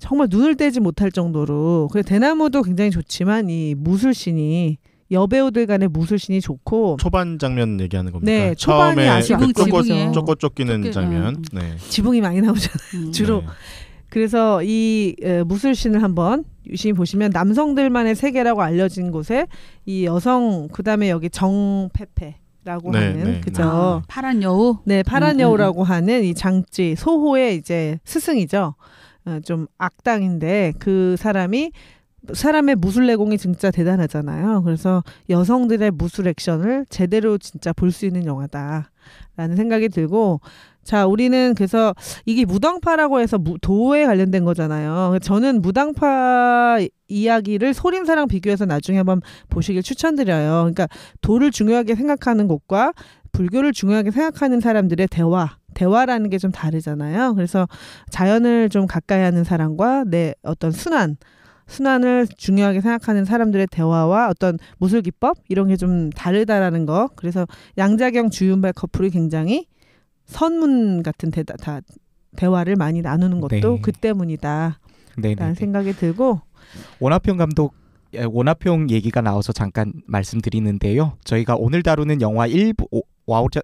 정말 눈을 떼지 못할 정도로 그 대나무도 굉장히 좋지만 이 무술신이 여배우들 간의 무술신이 좋고 초반 장면 얘기하는 겁니다. 네, 초반이 아주 그 쫓고 쫓기는 네. 장면. 네. 지붕이 많이 나오잖아요. 음. 주로 네. 그래서 이 무술신을 한번 유심히 보시면 남성들만의 세계라고 알려진 곳에 이 여성 그다음에 여기 정패패 라고 네, 하는 네, 그죠 네. 아, 파란 여우 네 파란 음, 음 여우라고 음. 하는 이장치 소호의 이제 스승이죠 어, 좀 악당인데 그 사람이 사람의 무술 내공이 진짜 대단하잖아요 그래서 여성들의 무술 액션을 제대로 진짜 볼 수 있는 영화다라는 생각이 들고 자, 우리는 그래서 이게 무당파라고 해서 무, 도에 관련된 거잖아요. 저는 무당파 이야기를 소림사랑 비교해서 나중에 한번 보시길 추천드려요. 그러니까 도를 중요하게 생각하는 곳과 불교를 중요하게 생각하는 사람들의 대화, 대화라는 게 좀 다르잖아요. 그래서 자연을 좀 가까이 하는 사람과 내 어떤 순환, 순환을 중요하게 생각하는 사람들의 대화와 어떤 무술 기법 이런 게 좀 다르다라는 거. 그래서 양자경 주윤발 커플이 굉장히 선문 같은 대다, 다, 대화를 많이 나누는 것도 네. 그 때문이다. 네, 네, 라는 네. 생각이 들고 원하평 감독 원하평 얘기가 나와서 잠깐 말씀드리는데요. 저희가 오늘 다루는 영화 1부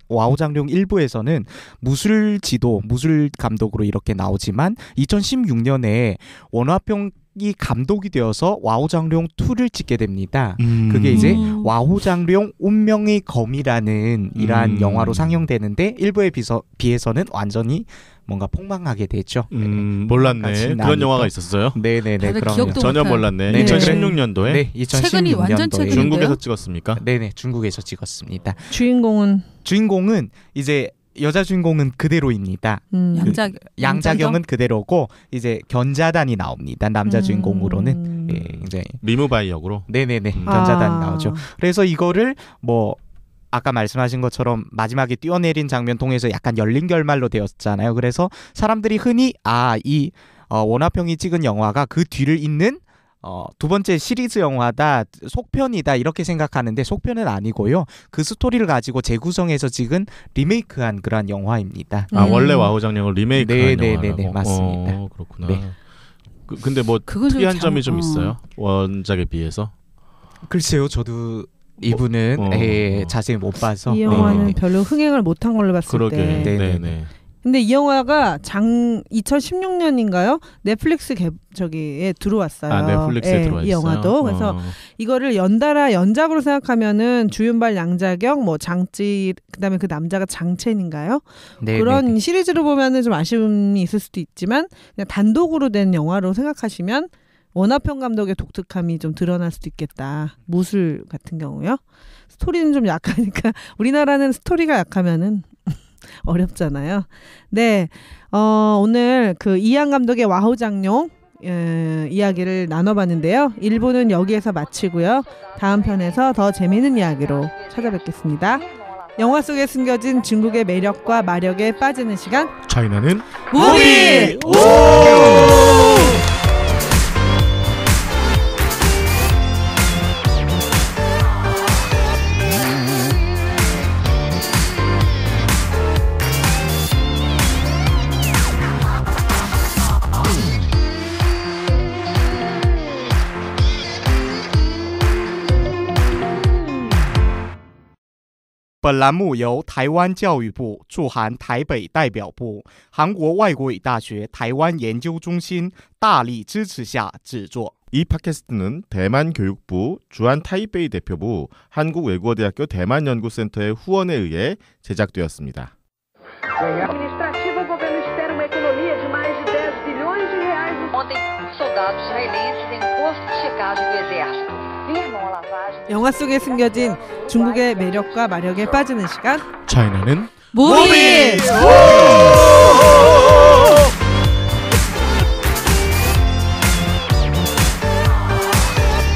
와우장룡 1부에서는 무술 지도, 무술 감독으로 이렇게 나오지만 2016년에 원화평 이 감독이 되어서 와호장룡 2를 찍게 됩니다. 음. 그게 이제 음. 와호장룡 운명의 검이라는 이러한 음. 영화로 상영되는데 일부에 비서, 비해서는 완전히 뭔가 폭망하게 되죠. 음, 네. 몰랐네. 그런 영화가 있었어요? 네네네. 그럼 전혀 몰랐네. 네. 2016년도에. 네, 2016년도에. 최근이 완전 최근 중국에서 찍었습니까? 네네, 중국에서 찍었습니다. 주인공은 주인공은 이제 여자 주인공은 그대로입니다. 음. 그 양자, 양자경은 그대로고 이제 견자단이 나옵니다. 남자 음. 주인공으로는 예, 굉장 리무바이 역으로 네네네 음. 견자단이 아. 나오죠. 그래서 이거를 뭐 아까 말씀하신 것처럼 마지막에 뛰어내린 장면 통해서 약간 열린 결말로 되었잖아요. 그래서 사람들이 흔히 아이 어, 원화평이 찍은 영화가 그 뒤를 잇는 어, 두 번째 시리즈 영화다, 속편이다 이렇게 생각하는데 속편은 아니고요. 그 스토리를 가지고 재구성해서 찍은 리메이크한 그러한 영화입니다. 아 음. 원래 와우장령을 리메이크한 영화 네, 네, 네, 네, 맞습니다. 어, 그렇구나. 네. 그, 근데 뭐 특이한 참, 점이 좀 어. 있어요? 원작에 비해서? 글쎄요, 저도 이분은 어, 어, 예, 자세히 못 봐서 이 네, 네, 영화는 네. 별로 흥행을 못한 걸로 봤을 그러게, 때 네네. 네네. 근데 이 영화가 장 2016년인가요? 넷플릭스 개, 저기에 들어왔어요. 아, 넷플릭스에 예, 들어왔어요. 이 영화도. 그래서 어. 이거를 연달아 연작으로 생각하면은 주윤발 양자경 뭐 장찌 그다음에 그 남자가 장첸인가요? 네, 네, 그런 네. 시리즈로 보면은 좀 아쉬움이 있을 수도 있지만 그냥 단독으로 된 영화로 생각하시면 원화평 감독의 독특함이 좀 드러날 수도 있겠다. 무술 같은 경우요. 스토리는 좀 약하니까 [laughs] 우리나라는 스토리가 약하면은 [laughs] 어렵잖아요. 네, 어, 오늘 그 이한 감독의 와호 장룡 예, 이야기를 나눠봤는데요. 1부는 여기에서 마치고요. 다음 편에서 더 재미있는 이야기로 찾아뵙겠습니다. 영화 속에 숨겨진 중국의 매력과 마력에 빠지는 시간. 차이나는 무비! 오! 本栏目由台湾教育部驻韩台北代表部、韩国外国语大学台湾研究中心大力支持下制作。이 팟캐스트는 대만 교육부, 주한 타이베이 대표부, 한국외국어대학교 대만연구센터의 후원에 의해 제작되었습니다. 영화 속에 숨겨진 중국의 매력과 마력에 빠지는 시간 차이나는 무비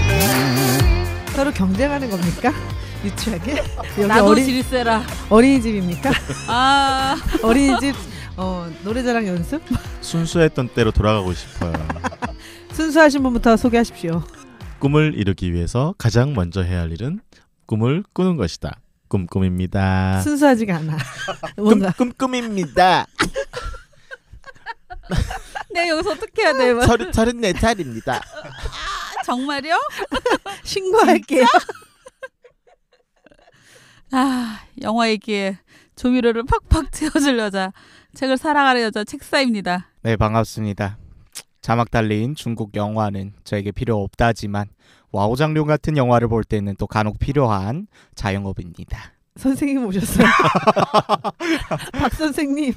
음, 서로 경쟁하는 겁니까? [laughs] 유치하게 여기 나도 어린, 질세라 어린이집입니까? 아 [laughs] 어린이집 어, 노래자랑 연습? 순수했던 때로 돌아가고 싶어요. [laughs] 순수하신 분부터 소개하십시오. 꿈을 이루기 위해서 가장 먼저 해야 할 일은 꿈을 꾸는 것이다. 꿈꿈입니다. 순수하지가 않아. [laughs] 꿈꿈입니다. [laughs] 내 여기서 어떻게 해야 돼? 서른 서른네 살입니다. 아, 정말요? [laughs] 신고할게요. 아 영화 얘기에 조미료를 팍팍 채워줄 여자 책을 사랑하는 여자 책사입니다. 네 반갑습니다. 자막 달린 중국 영화는 저에게 필요 없다지만 와우장룡 같은 영화를 볼 때는 또 간혹 필요한 자영업입니다. 선생님 오셨어요. [laughs] 박 선생님.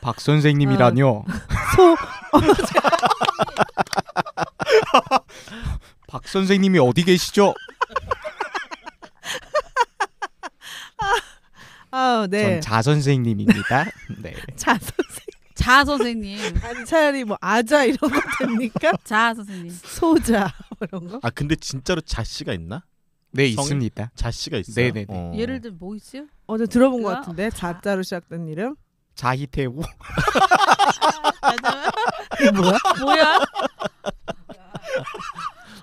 박 선생님이라뇨. 아, 소. 어, [laughs] 박 선생님이 어디 계시죠? 아, 아 네. 전자 선생님입니다. [laughs] 네. 자 선생. 자 선생님. [laughs] 아니 차라리 뭐 아자 이런 거 됩니까? [laughs] 자 선생님. 소자 뭐 이런 거? 아 근데 진짜로 자씨가 있나? 네 성... 있습니다. 자씨가 있어요. 네네. 어. 예를 들면 뭐 있어요? 어제 들어본 것 같은데 자자로 시작된 이름? 자희태우. [laughs] 뭐야? 뭐야?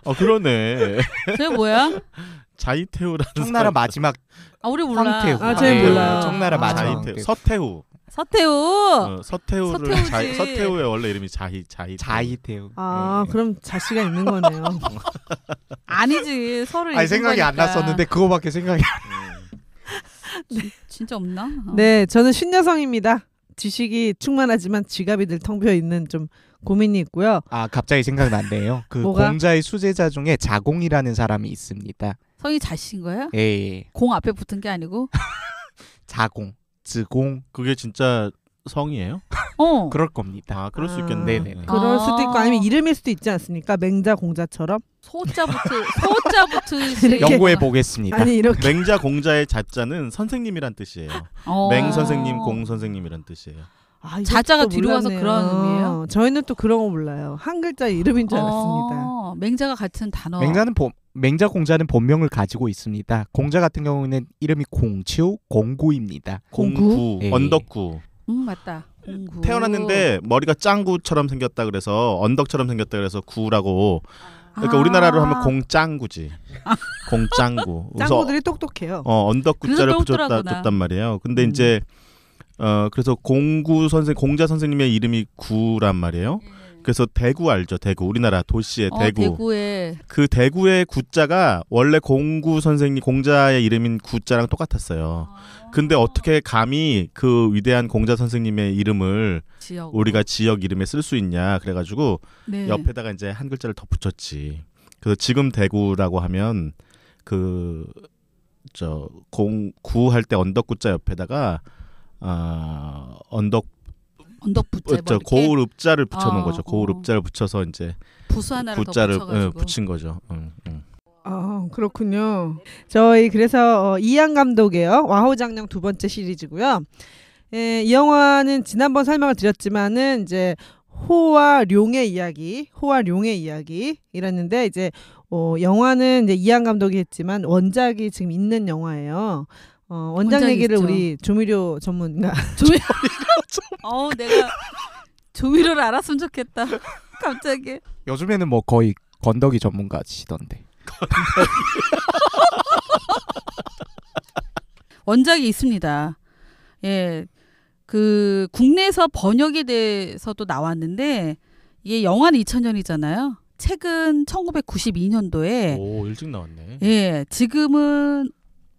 아 그러네. 저 뭐야? 자이태우라는 청나라 사람. 마지막 아 우리 몰라. 태우 아, 제 네. 몰라 청나라 아, 마지막 자이태우. 서태후. 서태우. 어, 서태우를 자, 서태우의 원래 이름이 자희 자희 자희태우. 아 네. 그럼 자씨가 있는 거네요. [laughs] 아니지 서로. 아니 생각이 거니까. 안 났었는데 그거밖에 생각이. 예. [laughs] 네. 지, 진짜 없나? 어. 네 저는 신여성입니다. 지식이 충만하지만 지갑이 늘텅 비어 있는 좀 고민이 있고요. 아 갑자기 생각났네요. 그 뭐가? 공자의 수제자 중에 자공이라는 사람이 있습니다. 성이 자신 거예요? 예. 공 앞에 붙은 게 아니고 [laughs] 자공. 즈공 그게 진짜 성이에요? [laughs] 어. 그럴 겁니다. 아 그럴 수 있겠네. 네네. 아. 그럴 수도 있고 아니면 아. 이름일 수도 있지 않습니까? 맹자 공자처럼. 소자 붙을 소자 붙을 [laughs] 연구해 보겠습니다. 아니 이렇게 맹자 공자의 자자는 선생님이란 뜻이에요. 어. 맹 선생님 공 선생님이란 뜻이에요. 아, 자자가 뒤로 몰서 그런 의미예요. 어, 저희는 또 그런 거 몰라요. 한 글자 이름인 줄 어. 알았습니다. 어, 맹자가 같은 단어. 맹자는 봄, 맹자 공자는 본명을 가지고 있습니다. 공자 같은 경우는 이름이 공치우 공구입니다. 공구 네. 언덕구. 음 맞다. 공구. 태어났는데 머리가 짱구처럼 생겼다 그래서 언덕처럼 생겼다 그래서 구라고. 그러니까 아. 우리나라로 하면 공짱구지. 공짱구. 짱구들이 똑똑해요. 어 언덕구자를 붙였다 줬단 말이에요. 근데 음. 이제 어 그래서 공구 선생 공자 선생님의 이름이 구란 말이에요. 음. 그래서 대구 알죠? 대구 우리나라 도시의 어, 대구. 대구에 그 대구의 구자가 원래 공구 선생님 공자의 이름인 구자랑 똑같았어요. 아. 근데 어떻게 감히 그 위대한 공자 선생님의 이름을 지역. 우리가 지역 이름에 쓸 수 있냐 그래가지고 네. 옆에다가 이제 한 글자를 더 붙였지. 그래서 지금 대구라고 하면 그 저 공구 할 때 언덕구자 옆에다가 아 어, 언덕 언덕 붙자 뭐 고울 읍자를 붙여놓은 아, 어, 거죠. 고울 어. 읍자를 붙여서 이제 부수 하나를 부자를 예, 붙인 거죠. 응, 응. 아 그렇군요. 저희 그래서 어, 이양 감독이요 와호장령 두 번째 시리즈고요. 예, 이 영화는 지난번 설명을 드렸지만은 이제 호와 룡의 이야기, 호와 룡의 이야기 이랬는데 이제 어, 영화는 이제 이한 감독이 했지만 원작이 지금 있는 영화예요. 어, 원장 얘기를 있죠. 우리 조미료 전문가 [laughs] 조미료 어 내가 조미료를 알았으면 좋겠다. [laughs] 갑자기. 요즘에는 뭐 거의 건더기 전문가시던데. [laughs] 원작이 있습니다. 예. 그 국내에서 번역에 대해서도 나왔는데 이게 영화는 2000년이잖아요. 책은 1992년도에 오, 일찍 나왔네. 예. 지금은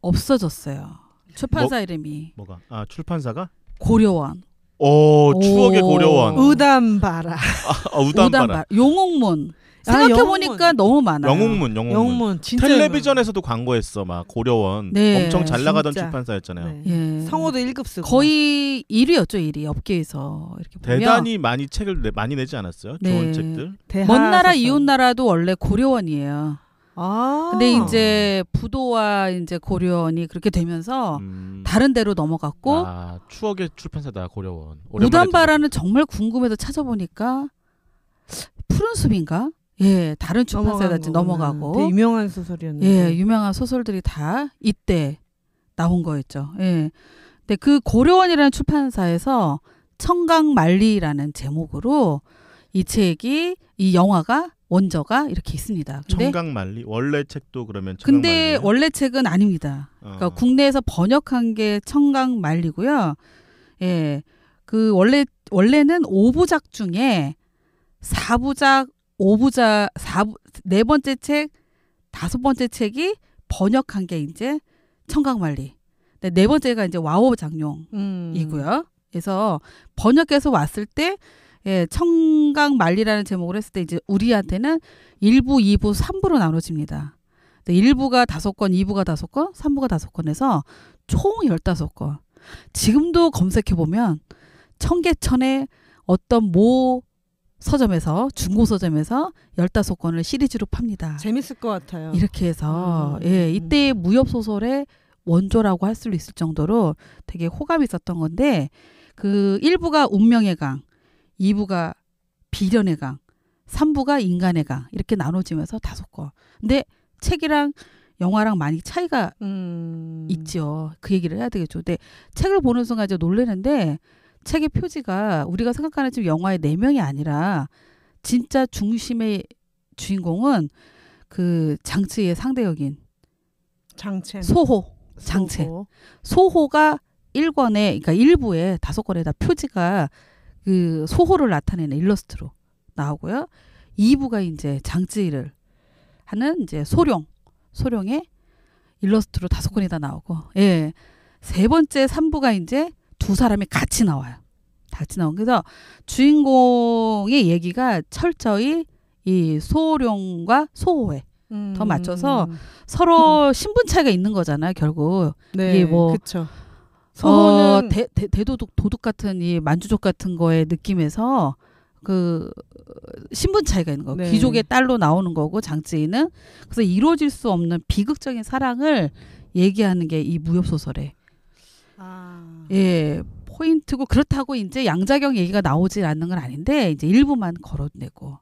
없어졌어요. 출판사 뭐, 이름이 뭐가? 아 출판사가 고려원. 오, 추억의 고려원. 우담바라. [laughs] 아, 우담바라. 용옥문. 생각해 보니까 너무 많아 영웅문, 영웅문. 영웅문 텔레비전에서도 광고했어, 막 고려원. 네, 엄청 잘 나가던 진짜. 출판사였잖아요. 네. 예. 성호도 1급 쓰고 거의 1위였죠, 1위 업계에서 이렇게 보면. 대단히 많이 책을 내, 많이 내지 않았어요. 네. 좋은 책들. 먼 나라 이웃 나라도 원래 고려원이에요. 아. 근데 이제 부도와 이제 고려원이 그렇게 되면서 음. 다른 데로 넘어갔고 아, 추억의 출판사다 고려원. 우단바라는 정말 궁금해서 찾아보니까 푸른 숲인가? 예, 다른 출판사까지 넘어가고 유명한 소설이었는데 예, 유명한 소설들이 다 이때 나온 거였죠. 예. 근데 그 고려원이라는 출판사에서 청강 말리라는 제목으로 이 책이 이 영화가 원저가 이렇게 있습니다. 청각만리 원래 책도 그러면 근데 말리예요? 원래 책은 아닙니다. 어. 그러니까 국내에서 번역한 게 청각만리고요. 예, 그 원래 원래는 오부작 중에 사부작오부작사네 번째 책, 다섯 번째 책이 번역한 게 이제 청각만리. 네 번째가 이제 와오 장룡이고요. 음. 그래서 번역해서 왔을 때 예, 청강 말리라는 제목을 했을 때 이제 우리한테는 일부이부삼부로 나눠집니다. 일부가 다섯 건, 이부가 다섯 건, 삼부가 다섯 건에서 총 열다섯 건. 지금도 검색해보면 청계천의 어떤 모 서점에서 중고 서점에서 열다섯 권을 시리즈로 팝니다. 재밌을 것 같아요. 이렇게 해서 음. 예, 음, 음. 이때 무협 소설의 원조라고 할 수 있을 정도로 되게 호감이 있었던 건데 그 일부가 운명의 강, 2부가 비련의 강, 3부가 인간의 강 이렇게 나눠지면서 다섯 권. 근데 책이랑 영화랑 많이 차이가 음. 있죠. 그 얘기를 해야 되겠죠. 근데 책을 보는 순간 이제 놀래는데 책의 표지가 우리가 생각하는 지금 영화의 네 명이 아니라 진짜 중심의 주인공은 그 장치의 상대역인 장채 소호 장채 소호. 소호가 1권에 그러니까 1부에 다섯 권에다 표지가 그 소호를 나타내는 일러스트로 나오고요. 2부가 이제 장찌를 하는 이제 소룡, 소룡의 일러스트로 다섯 권이 다 나오고, 예. 세 번째 3부가 이제 두 사람이 같이 나와요. 같이 나온 그래서 주인공의 얘기가 철저히 이 소룡과 소호에 음. 더 맞춰서 음. 서로 신분 차이가 있는 거잖아요, 결국. 네, 이게 뭐 그쵸. 어, 대, 대, 도독 도둑 같은 이 만주족 같은 거의 느낌에서 그 신분 차이가 있는 거예 네. 귀족의 딸로 나오는 거고 장쯔이는 그래서 이루어질 수 없는 비극적인 사랑을 얘기하는 게 이 무협 소설에 아. 예 포인트고 그렇다고 이제 양자경 얘기가 나오질 않는 건 아닌데 이제 일부만 걸어내고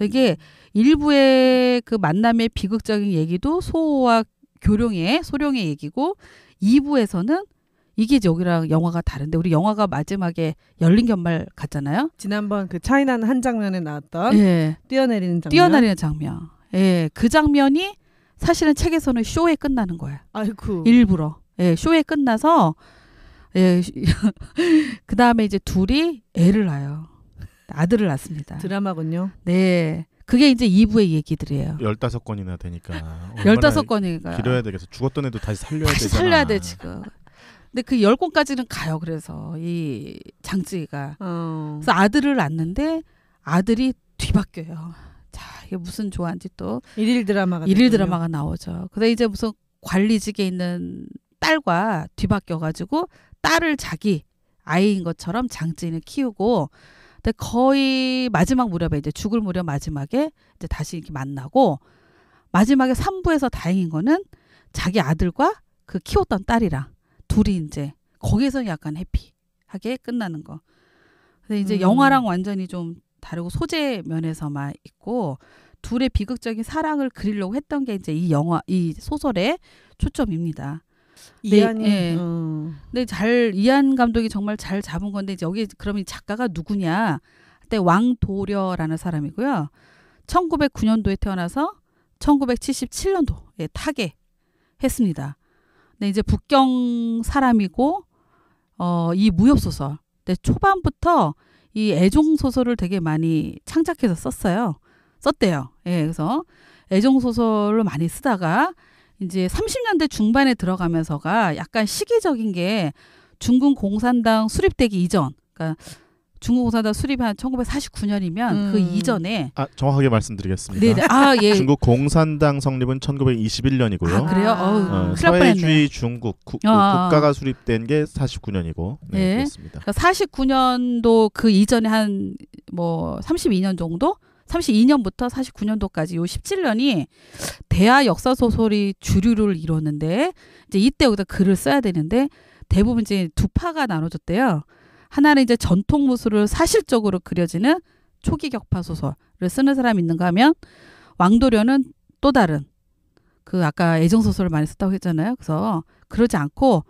이게 음. 일부의 그 만남의 비극적인 얘기도 소와 교룡의 소룡의 얘기고 2부에서는 이게 여기랑 영화가 다른데 우리 영화가 마지막에 열린 결말 같잖아요 지난번 그 차이나는 한 장면에 나왔던 예. 뛰어내리는 장면. 뛰어내리는 장면. 예, 그 장면이 사실은 책에서는 쇼에 끝나는 거야. 아이고. 일부러. 예, 쇼에 끝나서 예, [laughs] 그 다음에 이제 둘이 애를 낳아요. 아들을 낳습니다. 드라마군요. 네. 그게 이제 2부의 얘기들이에요. 15건이나 되니까. 15건이니까. [laughs] 길어야 되겠어. 죽었던 애도 다시 살려야 되 살려야 돼, 지금. 근데 그열 권까지는 가요. 그래서 이 장쯔이가 어. 그래서 아들을 낳는데 아들이 뒤바뀌어요. 자 이게 무슨 좋아한지 또 일일 드라마가 일일 됐군요. 드라마가 나오죠. 근데 이제 무슨 관리직에 있는 딸과 뒤바뀌어가지고 딸을 자기 아이인 것처럼 장쯔이는 키우고 근데 거의 마지막 무렵에 이제 죽을 무렵 마지막에 이제 다시 이렇게 만나고 마지막에 3부에서 다행인 거는 자기 아들과 그 키웠던 딸이랑 둘이 이제 거기서 약간 해피하게 끝나는 거. 근데 이제 음. 영화랑 완전히 좀 다르고 소재 면에서만 있고 둘의 비극적인 사랑을 그리려고 했던 게 이제 이 영화 이 소설의 초점입니다. 이한이. 네, 예. 음. 근데 잘 이한 감독이 정말 잘 잡은 건데 이제 여기 그러면 작가가 누구냐? 그때 왕도려라는 사람이고요. 1909년도에 태어나서 1977년도에 타계했습니다. 근데 네, 이제 북경 사람이고 어, 이 무협 소설. 근데 초반부터 이 애종 소설을 되게 많이 창작해서 썼어요. 썼대요. 예, 그래서 애종 소설을 많이 쓰다가 이제 30년대 중반에 들어가면서가 약간 시기적인 게 중국 공산당 수립되기 이전, 그러니까 중국공산당 수립한 1949년이면 그 음. 그 이전에 아 정확하게 말씀드리겠습니다. 네아 네. 예. 중국 공산당 성립은 1921년이고요. 아, 그래요? 아. 어, 사회주의 중국 구, 아, 어, 아, 아. 국가가 수립된 게 49년이고 네, 예. 그렇습니다. 그러니까 49년도 그 이전에 한 뭐 32년 정도 32년부터 49년도까지 요 17년이 대하 역사 소설이 주류를 이뤘는데 이제 이때 여기다 글을 써야 되는데 대부분 이제 두 파가 나눠졌대요. 하나는 이제 전통 무술을 사실적으로 그려지는 초기 격파 소설을 쓰는 사람이 있는가 하면 왕도련은 또 다른 그 아까 애정 소설을 많이 썼다고 했잖아요. 그래서 그러지 않고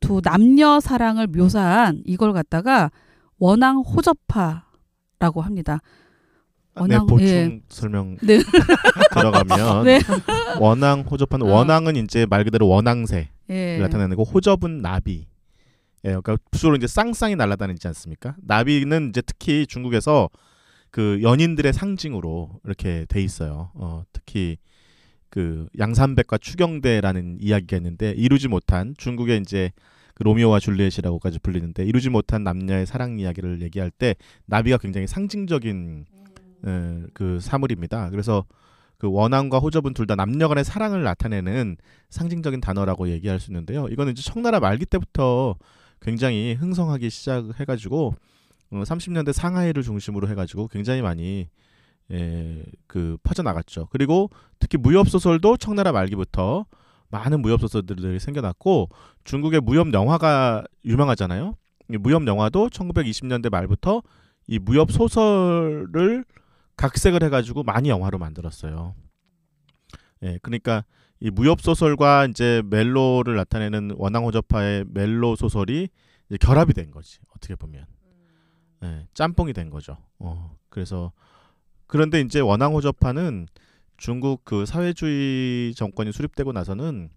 두 남녀 사랑을 묘사한 이걸 갖다가 원앙 호접파라고 합니다. 아, 네, 원앙 네, 보충 예. 설명 [laughs] 네. 들어가면 네. 원앙 호접파는 어. 원앙은 이제 말 그대로 원앙새 예. 나타내는 거 호접은 나비 예, 그러니까 주로 이제 쌍쌍이 날아다니지 않습니까? 나비는 이제 특히 중국에서 그 연인들의 상징으로 이렇게 돼 있어요. 어, 특히 그 양산백과 추경대라는 이야기가 있는데 이루지 못한 중국의 이제 그 로미오와 줄리엣이라고까지 불리는데 이루지 못한 남녀의 사랑 이야기를 얘기할 때 나비가 굉장히 상징적인 음. 에, 그 사물입니다. 그래서 그 원앙과 호접은 둘 다 남녀간의 사랑을 나타내는 상징적인 단어라고 얘기할 수 있는데요. 이거는 이제 청나라 말기 때부터 굉장히 흥성하기 시작해가지고 30년대 어, 상하이를 중심으로 해가지고 굉장히 많이 예, 그 퍼져나갔죠. 그리고 특히 무협소설도 청나라 말기부터 많은 무협소설들이 생겨났고 중국의 무협 영화가 유명하잖아요. 무협 영화도 1920년대 말부터 이 무협 소설을 각색을 해가지고 많이 영화로 만들었어요. 예, 그러니까 이 무협 소설과 이제 멜로를 나타내는 원앙호접파의 멜로 소설이 이제 결합이 된 거지 어떻게 보면 네, 짬뽕이 된 거죠. 어, 그래서 그런데 이제 원앙호접파는 중국 그 사회주의 정권이 수립되고 나서는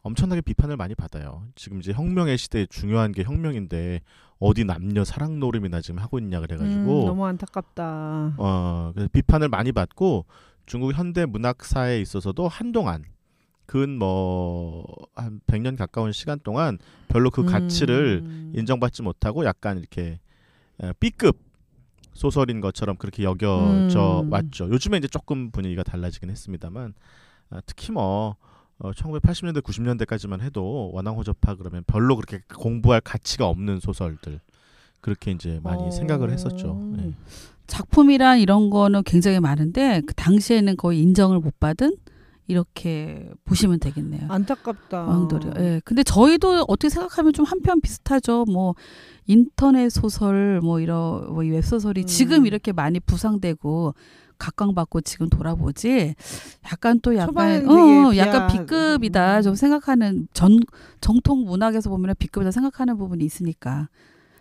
엄청나게 비판을 많이 받아요. 지금 이제 혁명의 시대에 중요한 게 혁명인데 어디 남녀 사랑 노름이나 지금 하고 있냐 그래가지고 음, 너무 안타깝다. 어 그래서 비판을 많이 받고 중국 현대 문학사에 있어서도 한동안 근뭐한 100년 가까운 시간 동안 별로 그 가치를 음. 인정받지 못하고 약간 이렇게 예, B급 소설인 것처럼 그렇게 여겨져 음. 왔죠. 요즘에 이제 조금 분위기가 달라지긴 했습니다만 아, 특히 뭐 어, 1980년대 90년대까지만 해도 원앙호접파 그러면 별로 그렇게 공부할 가치가 없는 소설들 그렇게 이제 많이 어... 생각을 했었죠. 네. 작품이란 이런 거는 굉장히 많은데 그 당시에는 거의 인정을 못 받은 이렇게 보시면 되겠네요. 안타깝다. 왕도리. 예. 근데 저희도 어떻게 생각하면 좀 한편 비슷하죠. 뭐 인터넷 소설 뭐 이런 뭐 웹소설이 음. 지금 이렇게 많이 부상되고 각광받고 지금 돌아보지 약간 또 약간 어, 어 비 약간 B급이다 음. 좀 생각하는 전 정통 문학에서 보면 B급이다 생각하는 부분이 있으니까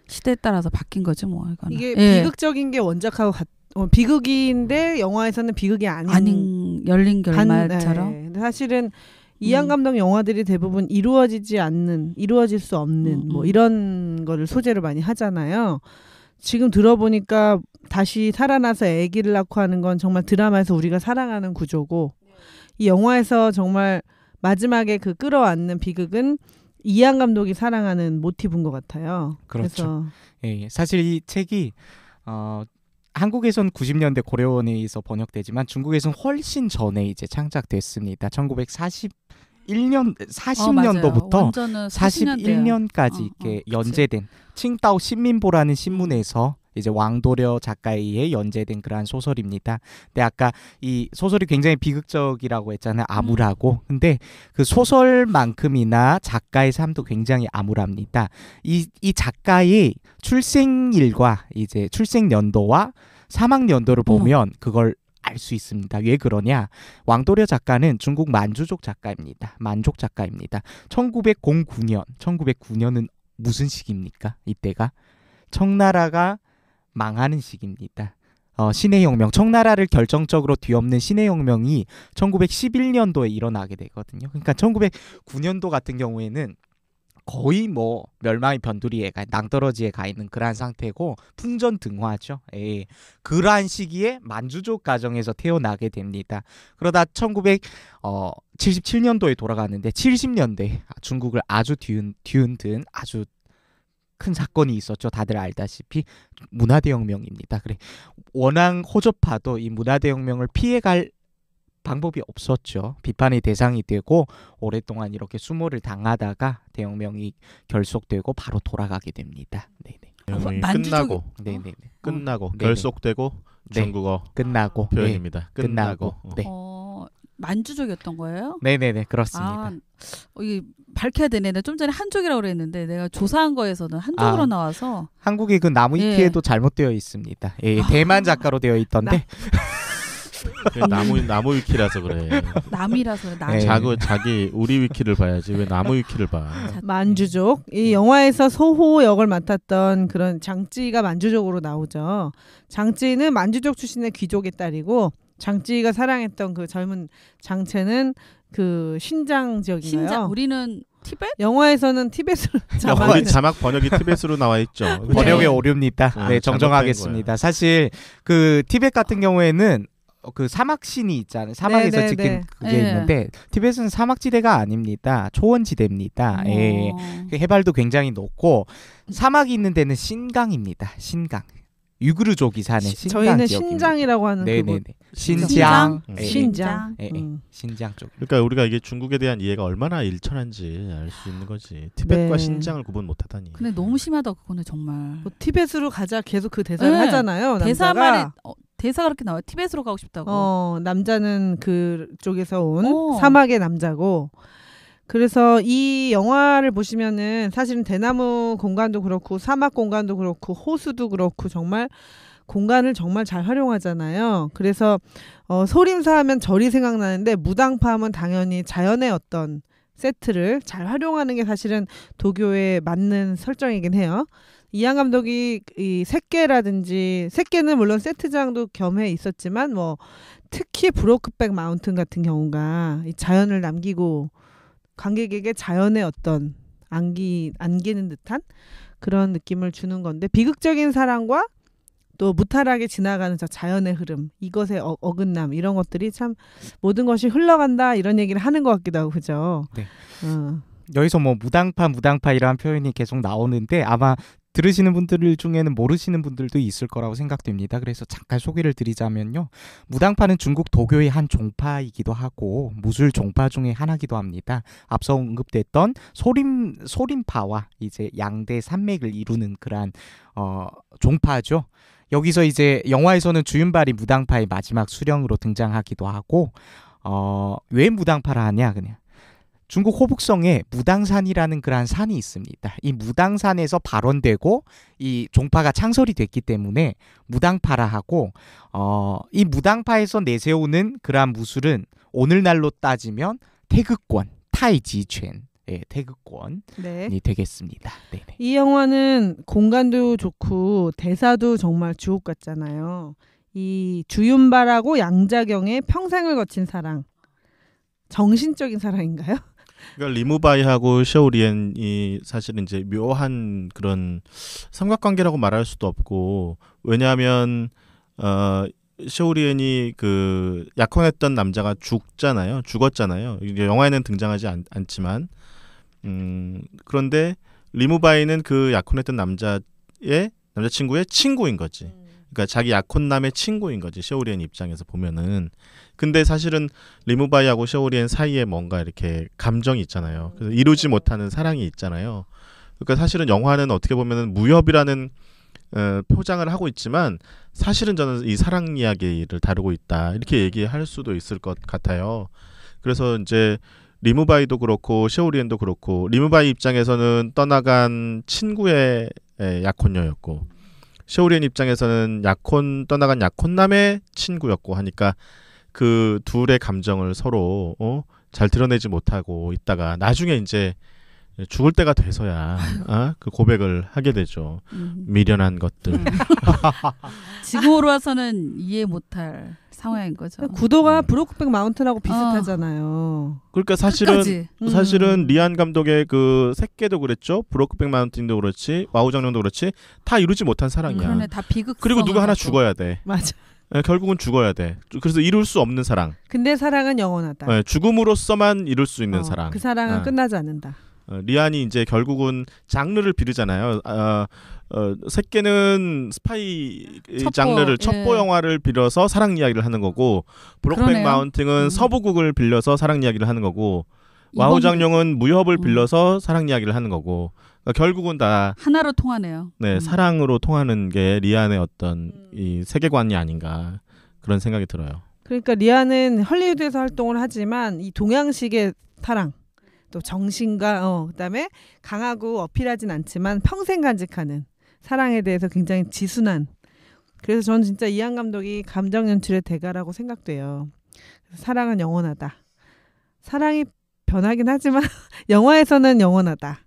시대에 따라서 바뀐 거죠 뭐 이거는. 이게 예. 비극적인 게 원작하고 같 어, 비극인데 영화에서는 비극이 아닌, 아닌 열린 결말처럼. 네. 사실은 이한 음. 감독 영화들이 대부분 이루어지지 않는, 이루어질 수 없는 음, 뭐 음. 이런 거를 소재로 많이 하잖아요. 지금 들어보니까 다시 살아나서 아기를 낳고 하는 건 정말 드라마에서 우리가 사랑하는 구조고 이 영화에서 정말 마지막에 그 끌어안는 비극은 이한 감독이 사랑하는 모티브인 것 같아요. 그렇죠. 그래서 예, 예. 사실 이 책이 어 한국에선 90년대 고려원에서 번역되지만 중국에선 훨씬 전에 이제 창작됐습니다. 1940 1년 40년도부터 어, 41년까지 어, 어, 이렇게 어, 연재된 칭따오 신민보라는 신문에서 이제 왕도려 작가에 의해 연재된 그러한 소설입니다. 근데 아까 이 소설이 굉장히 비극적이라고 했잖아요. 음. 암울하고. 근데 그 소설만큼이나 작가의 삶도 굉장히 암울합니다. 이, 이 작가의 출생일과 이제 출생 연도와 사망 연도를 음. 보면 그걸 알 수 있습니다. 왜 그러냐? 왕도려 작가는 중국 만주족 작가입니다. 만족 작가입니다. 1909년, 1909년은 무슨 시기입니까? 이때가 청나라가 망하는 시기입니다. 어, 신해 혁명, 청나라를 결정적으로 뒤엎는 신해 혁명이 1911년도에 일어나게 되거든요. 그러니까 1909년도 같은 경우에는 거의 뭐 멸망의 변두리에 가, 낭떠러지에 가 있는 그러한 상태고 풍전 등화죠. 예. 그러한 시기에 만주족 가정에서 태어나게 됩니다. 그러다 1977년도에 어, 돌아가는데 70년대 중국을 아주 뒤흔, 뒤흔든 아주 큰 사건이 있었죠. 다들 알다시피 문화대혁명입니다. 그래 워낙 호접파도 이 문화대혁명을 피해갈 방법이 없었죠. 비판의 대상이 되고 오랫동안 이렇게 수모를 당하다가 대혁명이 결속되고 바로 돌아가게 됩니다. 네네. 어, 끝나고 음, 네네 끝나고 어. 결속되고 네. 중국어 끝나고 표현입니다. 네. 끝나고, 끝나고. 네. 어, 만주족이었던 거예요? 네네네 그렇습니다. 아, 어, 이 밝혀야 되네. 좀 전에 한족이라고 그랬는데 내가 조사한 거에서는 한족으로 아, 나와서 한국이 그 나무위키에도 예. 잘못되어 있습니다. 예, 예, 대만 작가로 되어 있던데. 나... 나무 나무 위키라서 그래. 남이라서 남. 예. 자기 자기 우리 위키를 봐야지 왜 나무 위키를 봐. 만주족 음. 이 영화에서 소호 역을 맡았던 그런 장찌가 만주족으로 나오죠. 장찌는 만주족 출신의 귀족의 딸이고 장찌가 사랑했던 그 젊은 장채는 그 신장 지역인가요? 신장 우리는 티벳? 영화에서는 티벳으로 [laughs] 자막 영화 자막 번역이 티벳으로 나와 있죠. [laughs] 네. 번역의 네. 오류입니다. 아, 네, 정정하겠습니다. 사실 그 티벳 같은 경우에는 어, 그 사막신이 있잖아요. 사막에서 네네네. 네, 찍힌 그게 네. 있는데 티벳은 사막지대가 아닙니다. 초원지대입니다. 어. 예. 예. 그 해발도 굉장히 높고 사막이 있는 데는 신강입니다. 신강. 유그르족이 사는 신장 저희는 신장이라고 하는 네네네. 신장 신장 네. 네. 신장. 네. 음. 신장 쪽. 그러니까 우리가 이게 중국에 대한 이해가 얼마나 일천한지 알 수 있는 거지. 티벳과 네. 신장을 구분 못하다니. 근데 너무 심하다 그거는 정말. 뭐, 티벳으로 가자 계속 그 대사를 네. 하잖아요. 대사 말에 어, 대사가 그렇게 나와요. 티벳으로 가고 싶다고. 어, 남자는 그쪽에서 온 어. 사막의 남자고 그래서 이 영화를 보시면은 사실은 대나무 공간도 그렇고 사막 공간도 그렇고 호수도 그렇고 정말 공간을 정말 잘 활용하잖아요. 그래서 어, 소림사 하면 절이 생각나는데 무당파 하면 당연히 자연의 어떤 세트를 잘 활용하는 게 사실은 도교에 맞는 설정이긴 해요. 이한 감독이 이 새끼라든지 새끼는 물론 세트장도 겸해 있었지만 뭐 특히 브로크백 마운틴 같은 경우가 이 자연을 남기고 관객에게 자연의 어떤 안기 안기는 듯한 그런 느낌을 주는 건데 비극적인 사랑과 또 무탈하게 지나가는 저 자연의 흐름 이것의 어, 어긋남 이런 것들이 참 모든 것이 흘러간다 이런 얘기를 하는 것 같기도 하고 그죠 네. 어. 여기서 뭐 무당파 무당파 이러한 표현이 계속 나오는데 아마 들으시는 분들 중에는 모르시는 분들도 있을 거라고 생각됩니다. 그래서 잠깐 소개를 드리자면요. 무당파는 중국 도교의 한 종파이기도 하고 무술 종파 중의 하나기도 합니다. 앞서 언급됐던 소림 소림파와 이제 양대 산맥을 이루는 그러한 어 종파죠. 여기서 이제 영화에서는 주윤발이 무당파의 마지막 수령으로 등장하기도 하고 어왜 무당파라 하냐 그냥 중국 호북성에 무당산이라는 그러한 산이 있습니다. 이 무당산에서 발원되고 이 종파가 창설이 됐기 때문에 무당파라 하고 어, 이 무당파에서 내세우는 그러한 무술은 오늘날로 따지면 태극권, 타이지첸 네, 예, 태극권이 네. 되겠습니다. 네네. 이 영화는 공간도 좋고 대사도 정말 주옥 같잖아요. 이 주윤발하고 양자경의 평생을 거친 사랑, 정신적인 사랑인가요? 그러니까 리무바이하고 셰오리엔이 사실은 이제 묘한 그런 삼각관계라고 말할 수도 없고 왜냐하면 어셰오리엔이그 약혼했던 남자가 죽잖아요, 죽었잖아요. 영화에는 등장하지 않, 않지만 음 그런데 리무바이는 그 약혼했던 남자의 남자친구의 친구인 거지. 음. 그러니까 자기 약혼남의 친구인 거지. 셰오리엔 입장에서 보면은 근데 사실은 리무바이하고 셔우리엔 사이에 뭔가 이렇게 감정이 있잖아요. 그래서 이루지 못하는 사랑이 있잖아요. 그러니까 사실은 영화는 어떻게 보면 무협이라는 어, 포장을 하고 있지만 사실은 저는 이 사랑 이야기를 다루고 있다 이렇게 얘기할 수도 있을 것 같아요. 그래서 이제 리무바이도 그렇고 셰우리엔도 그렇고 리무바이 입장에서는 떠나간 친구의 약혼녀였고 셰우리엔 입장에서는 약혼 떠나간 약혼남의 친구였고 하니까 그 둘의 감정을 서로 어? 잘 드러내지 못하고 있다가 나중에 이제 죽을 때가 돼서야 어? 그 고백을 하게 되죠. 음. 미련한 것들. 음. [laughs] 지구로 와서는 이해 못할 상황인 거죠. 구도가 음. 브로크백 마운틴하고 어. 비슷하잖아요. 그러니까 사실은 끝 음. 사실은 리안 감독의 그 새끼도 그랬죠. 브로크백 마운틴도 그렇지 와우 장면도 그렇지 다 이루지 못한 사랑이야. 음, 그러네, 다 비극. 그리고 누가 하나 죽어야 돼. 맞아. 네, 결국은 죽어야 돼. 그래서 이룰 수 없는 사랑. 근데 사랑은 영원하다. 네, 예, 죽음으로서만 이룰 수 있는 어, 사랑. 그 사랑은 네. 끝나지 않는다. 어, 리안이 이제 결국은 장르를 비르잖아요. 어, 아, 어, 새끼는 스파이 첩보, 장르를 첩보 예. 영화를 음. 빌려서 사랑 이야기를 하는 거고 브록백 마운팅은 음. 서부국을 빌려서 사랑 이야기를 하는 거고 와우 장룡은 무협을 빌려서 사랑 이야기를 하는 거고 그러니까 결국은 다 하나로 통하네요. 네, 음. 사랑으로 통하는 게 리안의 어떤 음. 이 세계관이 아닌가 그런 생각이 들어요. 그러니까 리안은 헐리우드에서 활동을 하지만 이 동양식의 사랑 또 정신과 어, 그다음에 강하고 어필하진 않지만 평생 간직하는 사랑에 대해서 굉장히 지순한 그래서 저는 진짜 이한 감독이 감정 연출의 대가라고 생각돼요. 사랑은 영원하다. 사랑이 변하긴 하지만 [laughs] 영화에서는 영원하다.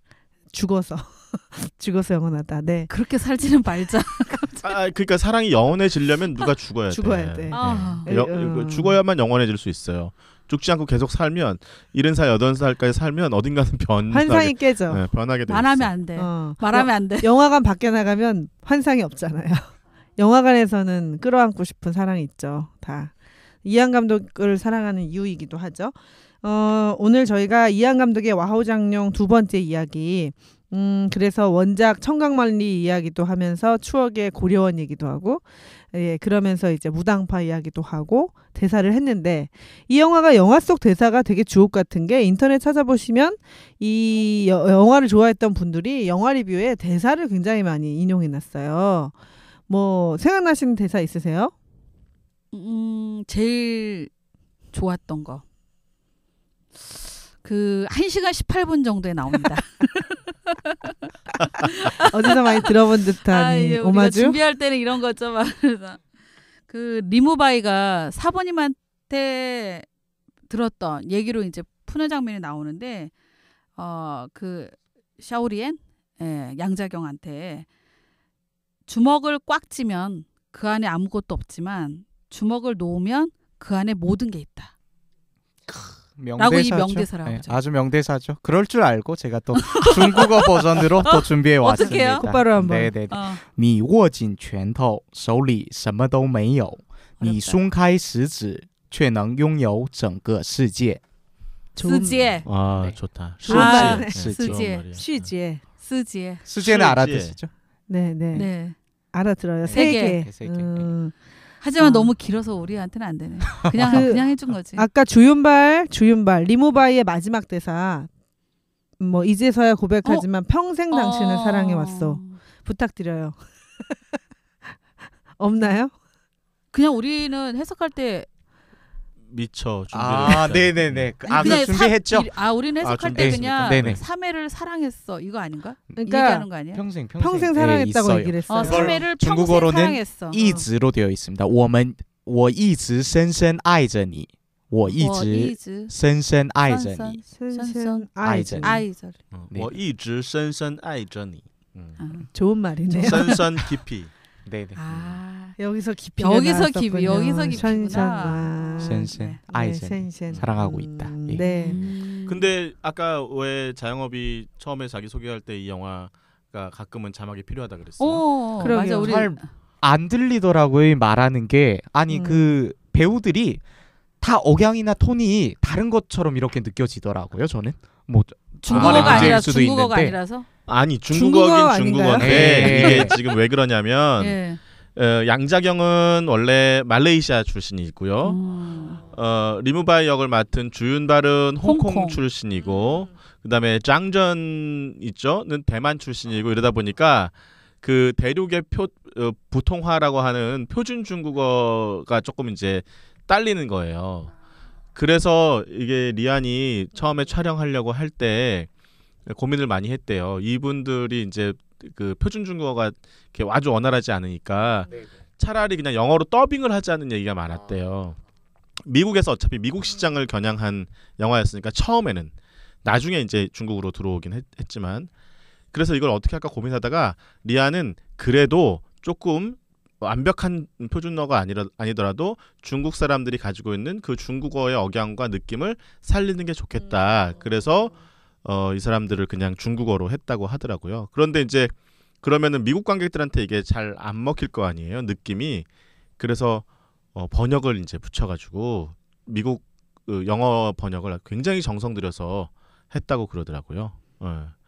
죽어서 [laughs] 죽어서 영원하다. 네. 그렇게 살지는 말자. [laughs] 아, 아, 그러니까 사랑이 영원해지려면 누가 죽어야, 죽어야 돼. 돼. 아. 네. 여, 음. 죽어야만 영원해질 수 있어요. 죽지 않고 계속 살면 이른 살 여든 살까지 살면 어딘가는 변 환상이 깨져. 네, 변하게 돼. 말하면 안 돼. 어. 말하면 안 돼. 영화관 밖에 나가면 환상이 없잖아요. [laughs] 영화관에서는 끌어안고 싶은 사랑이 있죠. 다 이한 감독을 사랑하는 이유이기도 하죠. 어, 오늘 저희가 이한 감독의 와우 장룡 두 번째 이야기 음, 그래서 원작 청각만리 이야기도 하면서 추억의 고려원 얘기도 하고, 예, 그러면서 이제 무당파 이야기도 하고, 대사를 했는데, 이 영화가 영화 속 대사가 되게 주옥 같은 게 인터넷 찾아보시면 이 여, 영화를 좋아했던 분들이 영화 리뷰에 대사를 굉장히 많이 인용해 놨어요. 뭐, 생각나시는 대사 있으세요? 음, 제일 좋았던 거. 그 1시간 18분 정도에 나옵니다. [laughs] 어디서 많이 들어본 듯한 아, 예, 오마주. 준비할 때는 이런 거죠. 그 리모바이가 사모님한테 들었던 얘기로 이제 푸는 장면이 나오는데 어 그 샤오리엔 예, 양자경한테 주먹을 꽉 찌면 그 안에 아무것도 없지만 주먹을 놓으면 그 안에 모든 게 있다. 명대사죠. 명대사라고 네, 아주 명대사죠. 그럴 줄 알고 제가 또 [laughs] 중국어 버전으로 또 준비해 왔습니다. 곧바로 한번. 네네. 니握紧拳头手里什么都没有你松开食指却能拥有整个世界 어. 世界. 아, 네. 좋다. 아,世界.世界. 世界.世界는 알아듣죠 네, 네. 네. 알아들어요. 세계. 네. 세계. 네, 음. 하지만 어. 너무 길어서 우리한테는 안 되네. 그냥 그, 그냥 해준 거지. 아까 주윤발 주윤발 리모바이의 마지막 대사 뭐 이제서야 고백하지만 어? 평생 당신을 어. 사랑해 왔어 부탁드려요. [laughs] 없나요? 그냥 우리는 해석할 때 미쳐 준비를 아, 네네네. 네. 아, 그 준비했죠. 사, 아, 우리는 아, 해석할 아, 때 그냥 네네. 3회를 사랑했어. 이거 아닌가? 그러니까 평생 평생, 평생 네, 사랑했다고 네, 얘기를 했어요. 어, 3회를 중국어로는 어. 이즈로 되어 있습니다. 我们我一直深深爱着你.我一直深深爱着你，深深爱着你，爱着你，我一直深深爱着你。 어, 음. 아. 좋은 말이네요. 深深깊이 [laughs] 네네. 아 음. 여기서 깊이 여기서 깊이 여기서 깊이구나. 센센 네. 아이센 네, 사랑하고 있다. 음, 예. 네. 음. 근데 아까 왜 자영업이 처음에 자기 소개할 때 이 영화가 가끔은 자막이 필요하다 그랬어요. 오, 어, 그러게요. 맞아, 우리... 안 들리더라고요 말하는 게 아니 음. 그 배우들이 다 억양이나 톤이 다른 것처럼 이렇게 느껴지더라고요 저는 뭐 중국어가 아니라 중국어가 있는데. 아니라서 아니 중국어긴 중국어 인데 네. 이게 지금 왜 그러냐면 [laughs] 예. 어, 양자경은 원래 말레이시아 출신이고요. 음. 어, 리무바이 역을 맡은 주윤발은 홍콩, 홍콩. 출신이고 그다음에 장전 있죠?는 대만 출신이고 이러다 보니까 그 대륙의 표 어, 부통화라고 하는 표준 중국어가 조금 이제 딸리는 거예요. 그래서 이게 리안이 처음에 촬영하려고 할때 고민을 많이 했대요. 이분들이 이제 그 표준 중국어가 이렇게 아주 원활하지 않으니까 네네. 네. 차라리 그냥 영어로 더빙을 하자는 얘기가 많았대요. 아. 미국에서 어차피 미국 시장을 겨냥한 영화였으니까 처음에는 나중에 이제 중국으로 들어오긴 했, 지만 그래서 이걸 어떻게 할까 고민하다가 리아는 그래도 조금 완벽한 표준어가 아니라 아니더라도 중국 사람들이 가지고 있는 그 중국어의 억양과 느낌을 살리는 게 좋겠다. 음. 그래서 음. 어, 이 사람들을 그냥 중국어로 했다고 하더라고요. 그런데 이제 그러면은 미국 관객들한테 이게 잘 안 먹힐 거 아니에요. 느낌이. 그래서 어, 번역을 이제 붙여가지고 미국 그 영어 번역을 굉장히 정성 들여서 했다고 그러더라고요. 네.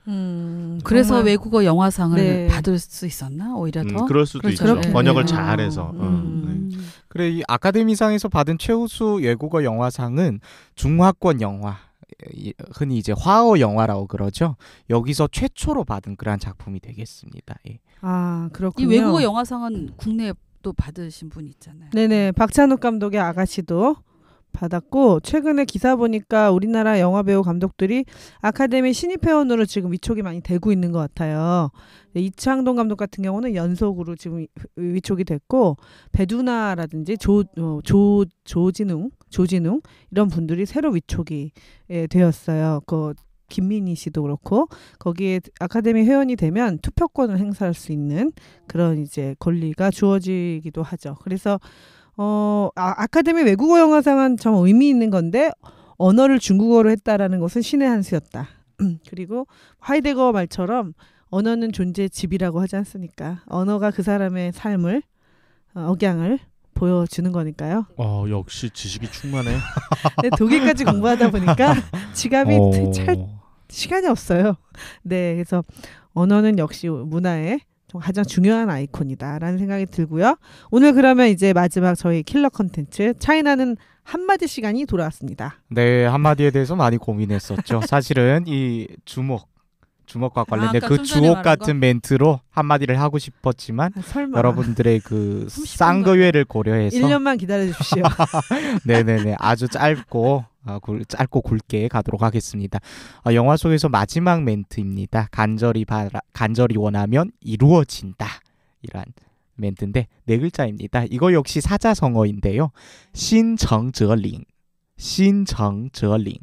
음, 그래서 외국어 영화상을 네. 받을 수 있었나 오히려 음, 더 음, 그럴 수도 그렇죠. 있죠 번역을 잘해서 음. 네. 그래 이 아카데미상에서 받은 최우수 외국어 영화상은 중화권 영화 흔히 이제 화어 영화라고 그러죠. 여기서 최초로 받은 그러한 작품이 되겠습니다. 예. 아 그렇군요. 이 외국어 영화상은 국내또 받으신 분 있잖아요. 네네 박찬욱 감독의 아가씨도 받았고 최근에 기사 보니까 우리나라 영화 배우 감독들이 아카데미 신입 회원으로 지금 위촉이 많이 되고 있는 것 같아요. 네, 이창동 감독 같은 경우는 연속으로 지금 위촉이 됐고 배두나라든지 조조 어, 조진웅 조진웅 이런 분들이 새로 위촉이 예, 되었어요. 그 김민희 씨도 그렇고 거기에 아카데미 회원이 되면 투표권을 행사할 수 있는 그런 이제 권리가 주어지기도 하죠. 그래서 어, 아, 카데미 외국어 영화상은 참 의미 있는 건데 언어를 중국어로 했다라는 것은 신의 한 수였다. [clears throat] 그리고 하이데거 말처럼 언어는 존재의 집이라고 하지 않습니까? 언어가 그 사람의 삶을 어, 억양을 보여주는 거니까요. 어, 역시 지식이 충만해. [laughs] 네, 독일까지 공부하다 보니까 [laughs] 지갑이 어... 찰 시간이 없어요. 네, 그래서 언어는 역시 문화의 가장 중요한 아이콘이다라는 생각이 들고요. 오늘 그러면 이제 마지막 저희 킬러 컨텐츠 차이나는 한마디 시간이 돌아왔습니다. 네, 한마디에 대해서 많이 고민했었죠. 사실은 이 주목 주먹과 아, 관련된 아, 그 주옥 같은 멘트로 한마디를 하고 싶었지만 아, 여러분들의 그 쌍거회를 고려해서 1년만 기다려 주십시오. [laughs] 네네네 아주 짧고 어, 굵, 짧고 굵게 가도록 하겠습니다. 어, 영화 속에서 마지막 멘트입니다. 간절히 바라, 간절히 원하면 이루어진다. 이란 멘트인데 네 글자입니다. 이거 역시 사자성어인데요. 신정저링, 신정저링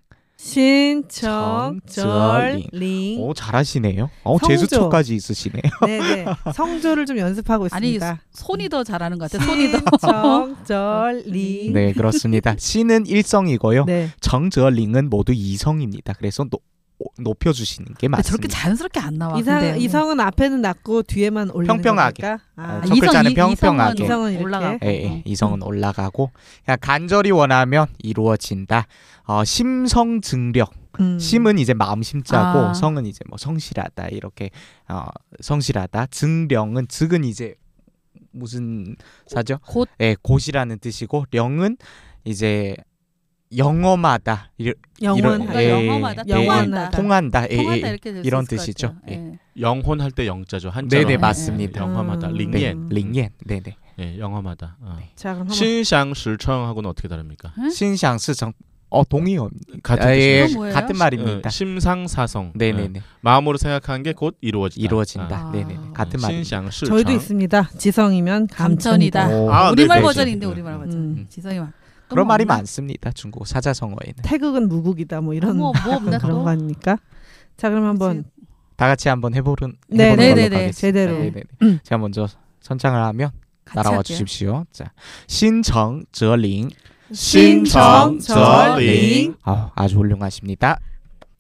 신청절링. 오 잘하시네요. 어 제수처까지 있으시네요. 네네 [laughs] 네. 성조를 좀 연습하고 있습니다. 아니 손이 더 잘하는 것같아 손이 더 정절링. 네 그렇습니다. 신은 일성이고요. 네. 정절링은 모두 이성입니다. 그래서 높여주시는 게 맞습니다. 저렇게 자연스럽게 안 나와. 이상, 근데. 이성은 앞에는 낮고 뒤에만 올리는 평평하게. 아, 아, 글자는 이, 평평하게. 이성은, 올라가고. 예, 예. 음. 이성은 음. 올라가고 그냥 간절히 원하면 이루어진다. 어, 심성 증력. 음. 심은 이제 마음 심자고 아. 성은 이제 뭐 성실하다 이렇게 어, 성실하다. 증령은 즉은 이제 무슨 사죠? 곧. 예, 곧이라는 뜻이고 령은 이제 영어마다 영원하다 예, 그러니까 영어마다 예, 예, 통한다 통 예, 예, 이렇게 이런 뜻이죠. 영혼할 때 영자죠 한자 네네 맞습니다. 영화마다 음. 링옌 네, 링옌 네네. 예 영화마다. 어. 네. 자 그럼 신샹시청하고는 어떻게 다릅니까? 신샹시청 어 동의어 같은 아, 예, 같은 말입니다. 어, 심상사성. 네네네. 네, 네. 마음으로 생각한 게 곧 이루어진다. 이루어진다. 아. 네네 같은 음, 말. 신샹시. 저희도 있습니다. 지성이면 감천이다. 감천이다. 아, 우리말 네, 버전인데 우리말 버전. 음. 지성이 막. 그런 뭐 말이 없나? 많습니다. 중국 사자성어에는. 태극은 무국이다 뭐 이런 어머, 뭐 [laughs] 없나, 그런 거니까. 자 그럼 한번 다 같이 한번 해보는 네, 네네네 제대로. 네네네. 음. 네, 네. 제가 먼저 선창을 하면 따라와 할게요. 주십시오. 자 신청 저링 신청 저링 아, 아주 훌륭하십니다.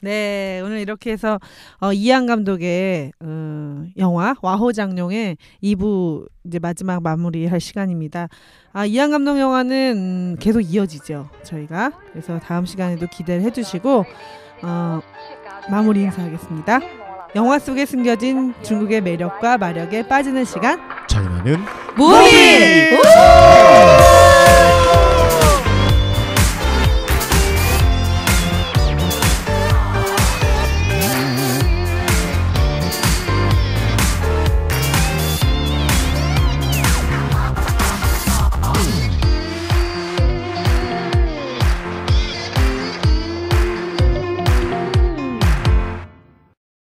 네, 오늘 이렇게 해서 어, 이한 감독의 어, 영화 와호장룡의 2부 이제 마지막 마무리할 시간입니다. 아, 이한 감독 영화는 계속 이어지죠. 저희가 그래서 다음 시간에도 기대를 해주시고 어, 마무리 인사하겠습니다. 영화 속에 숨겨진 중국의 매력과 마력에 빠지는 시간. 장인는 무비.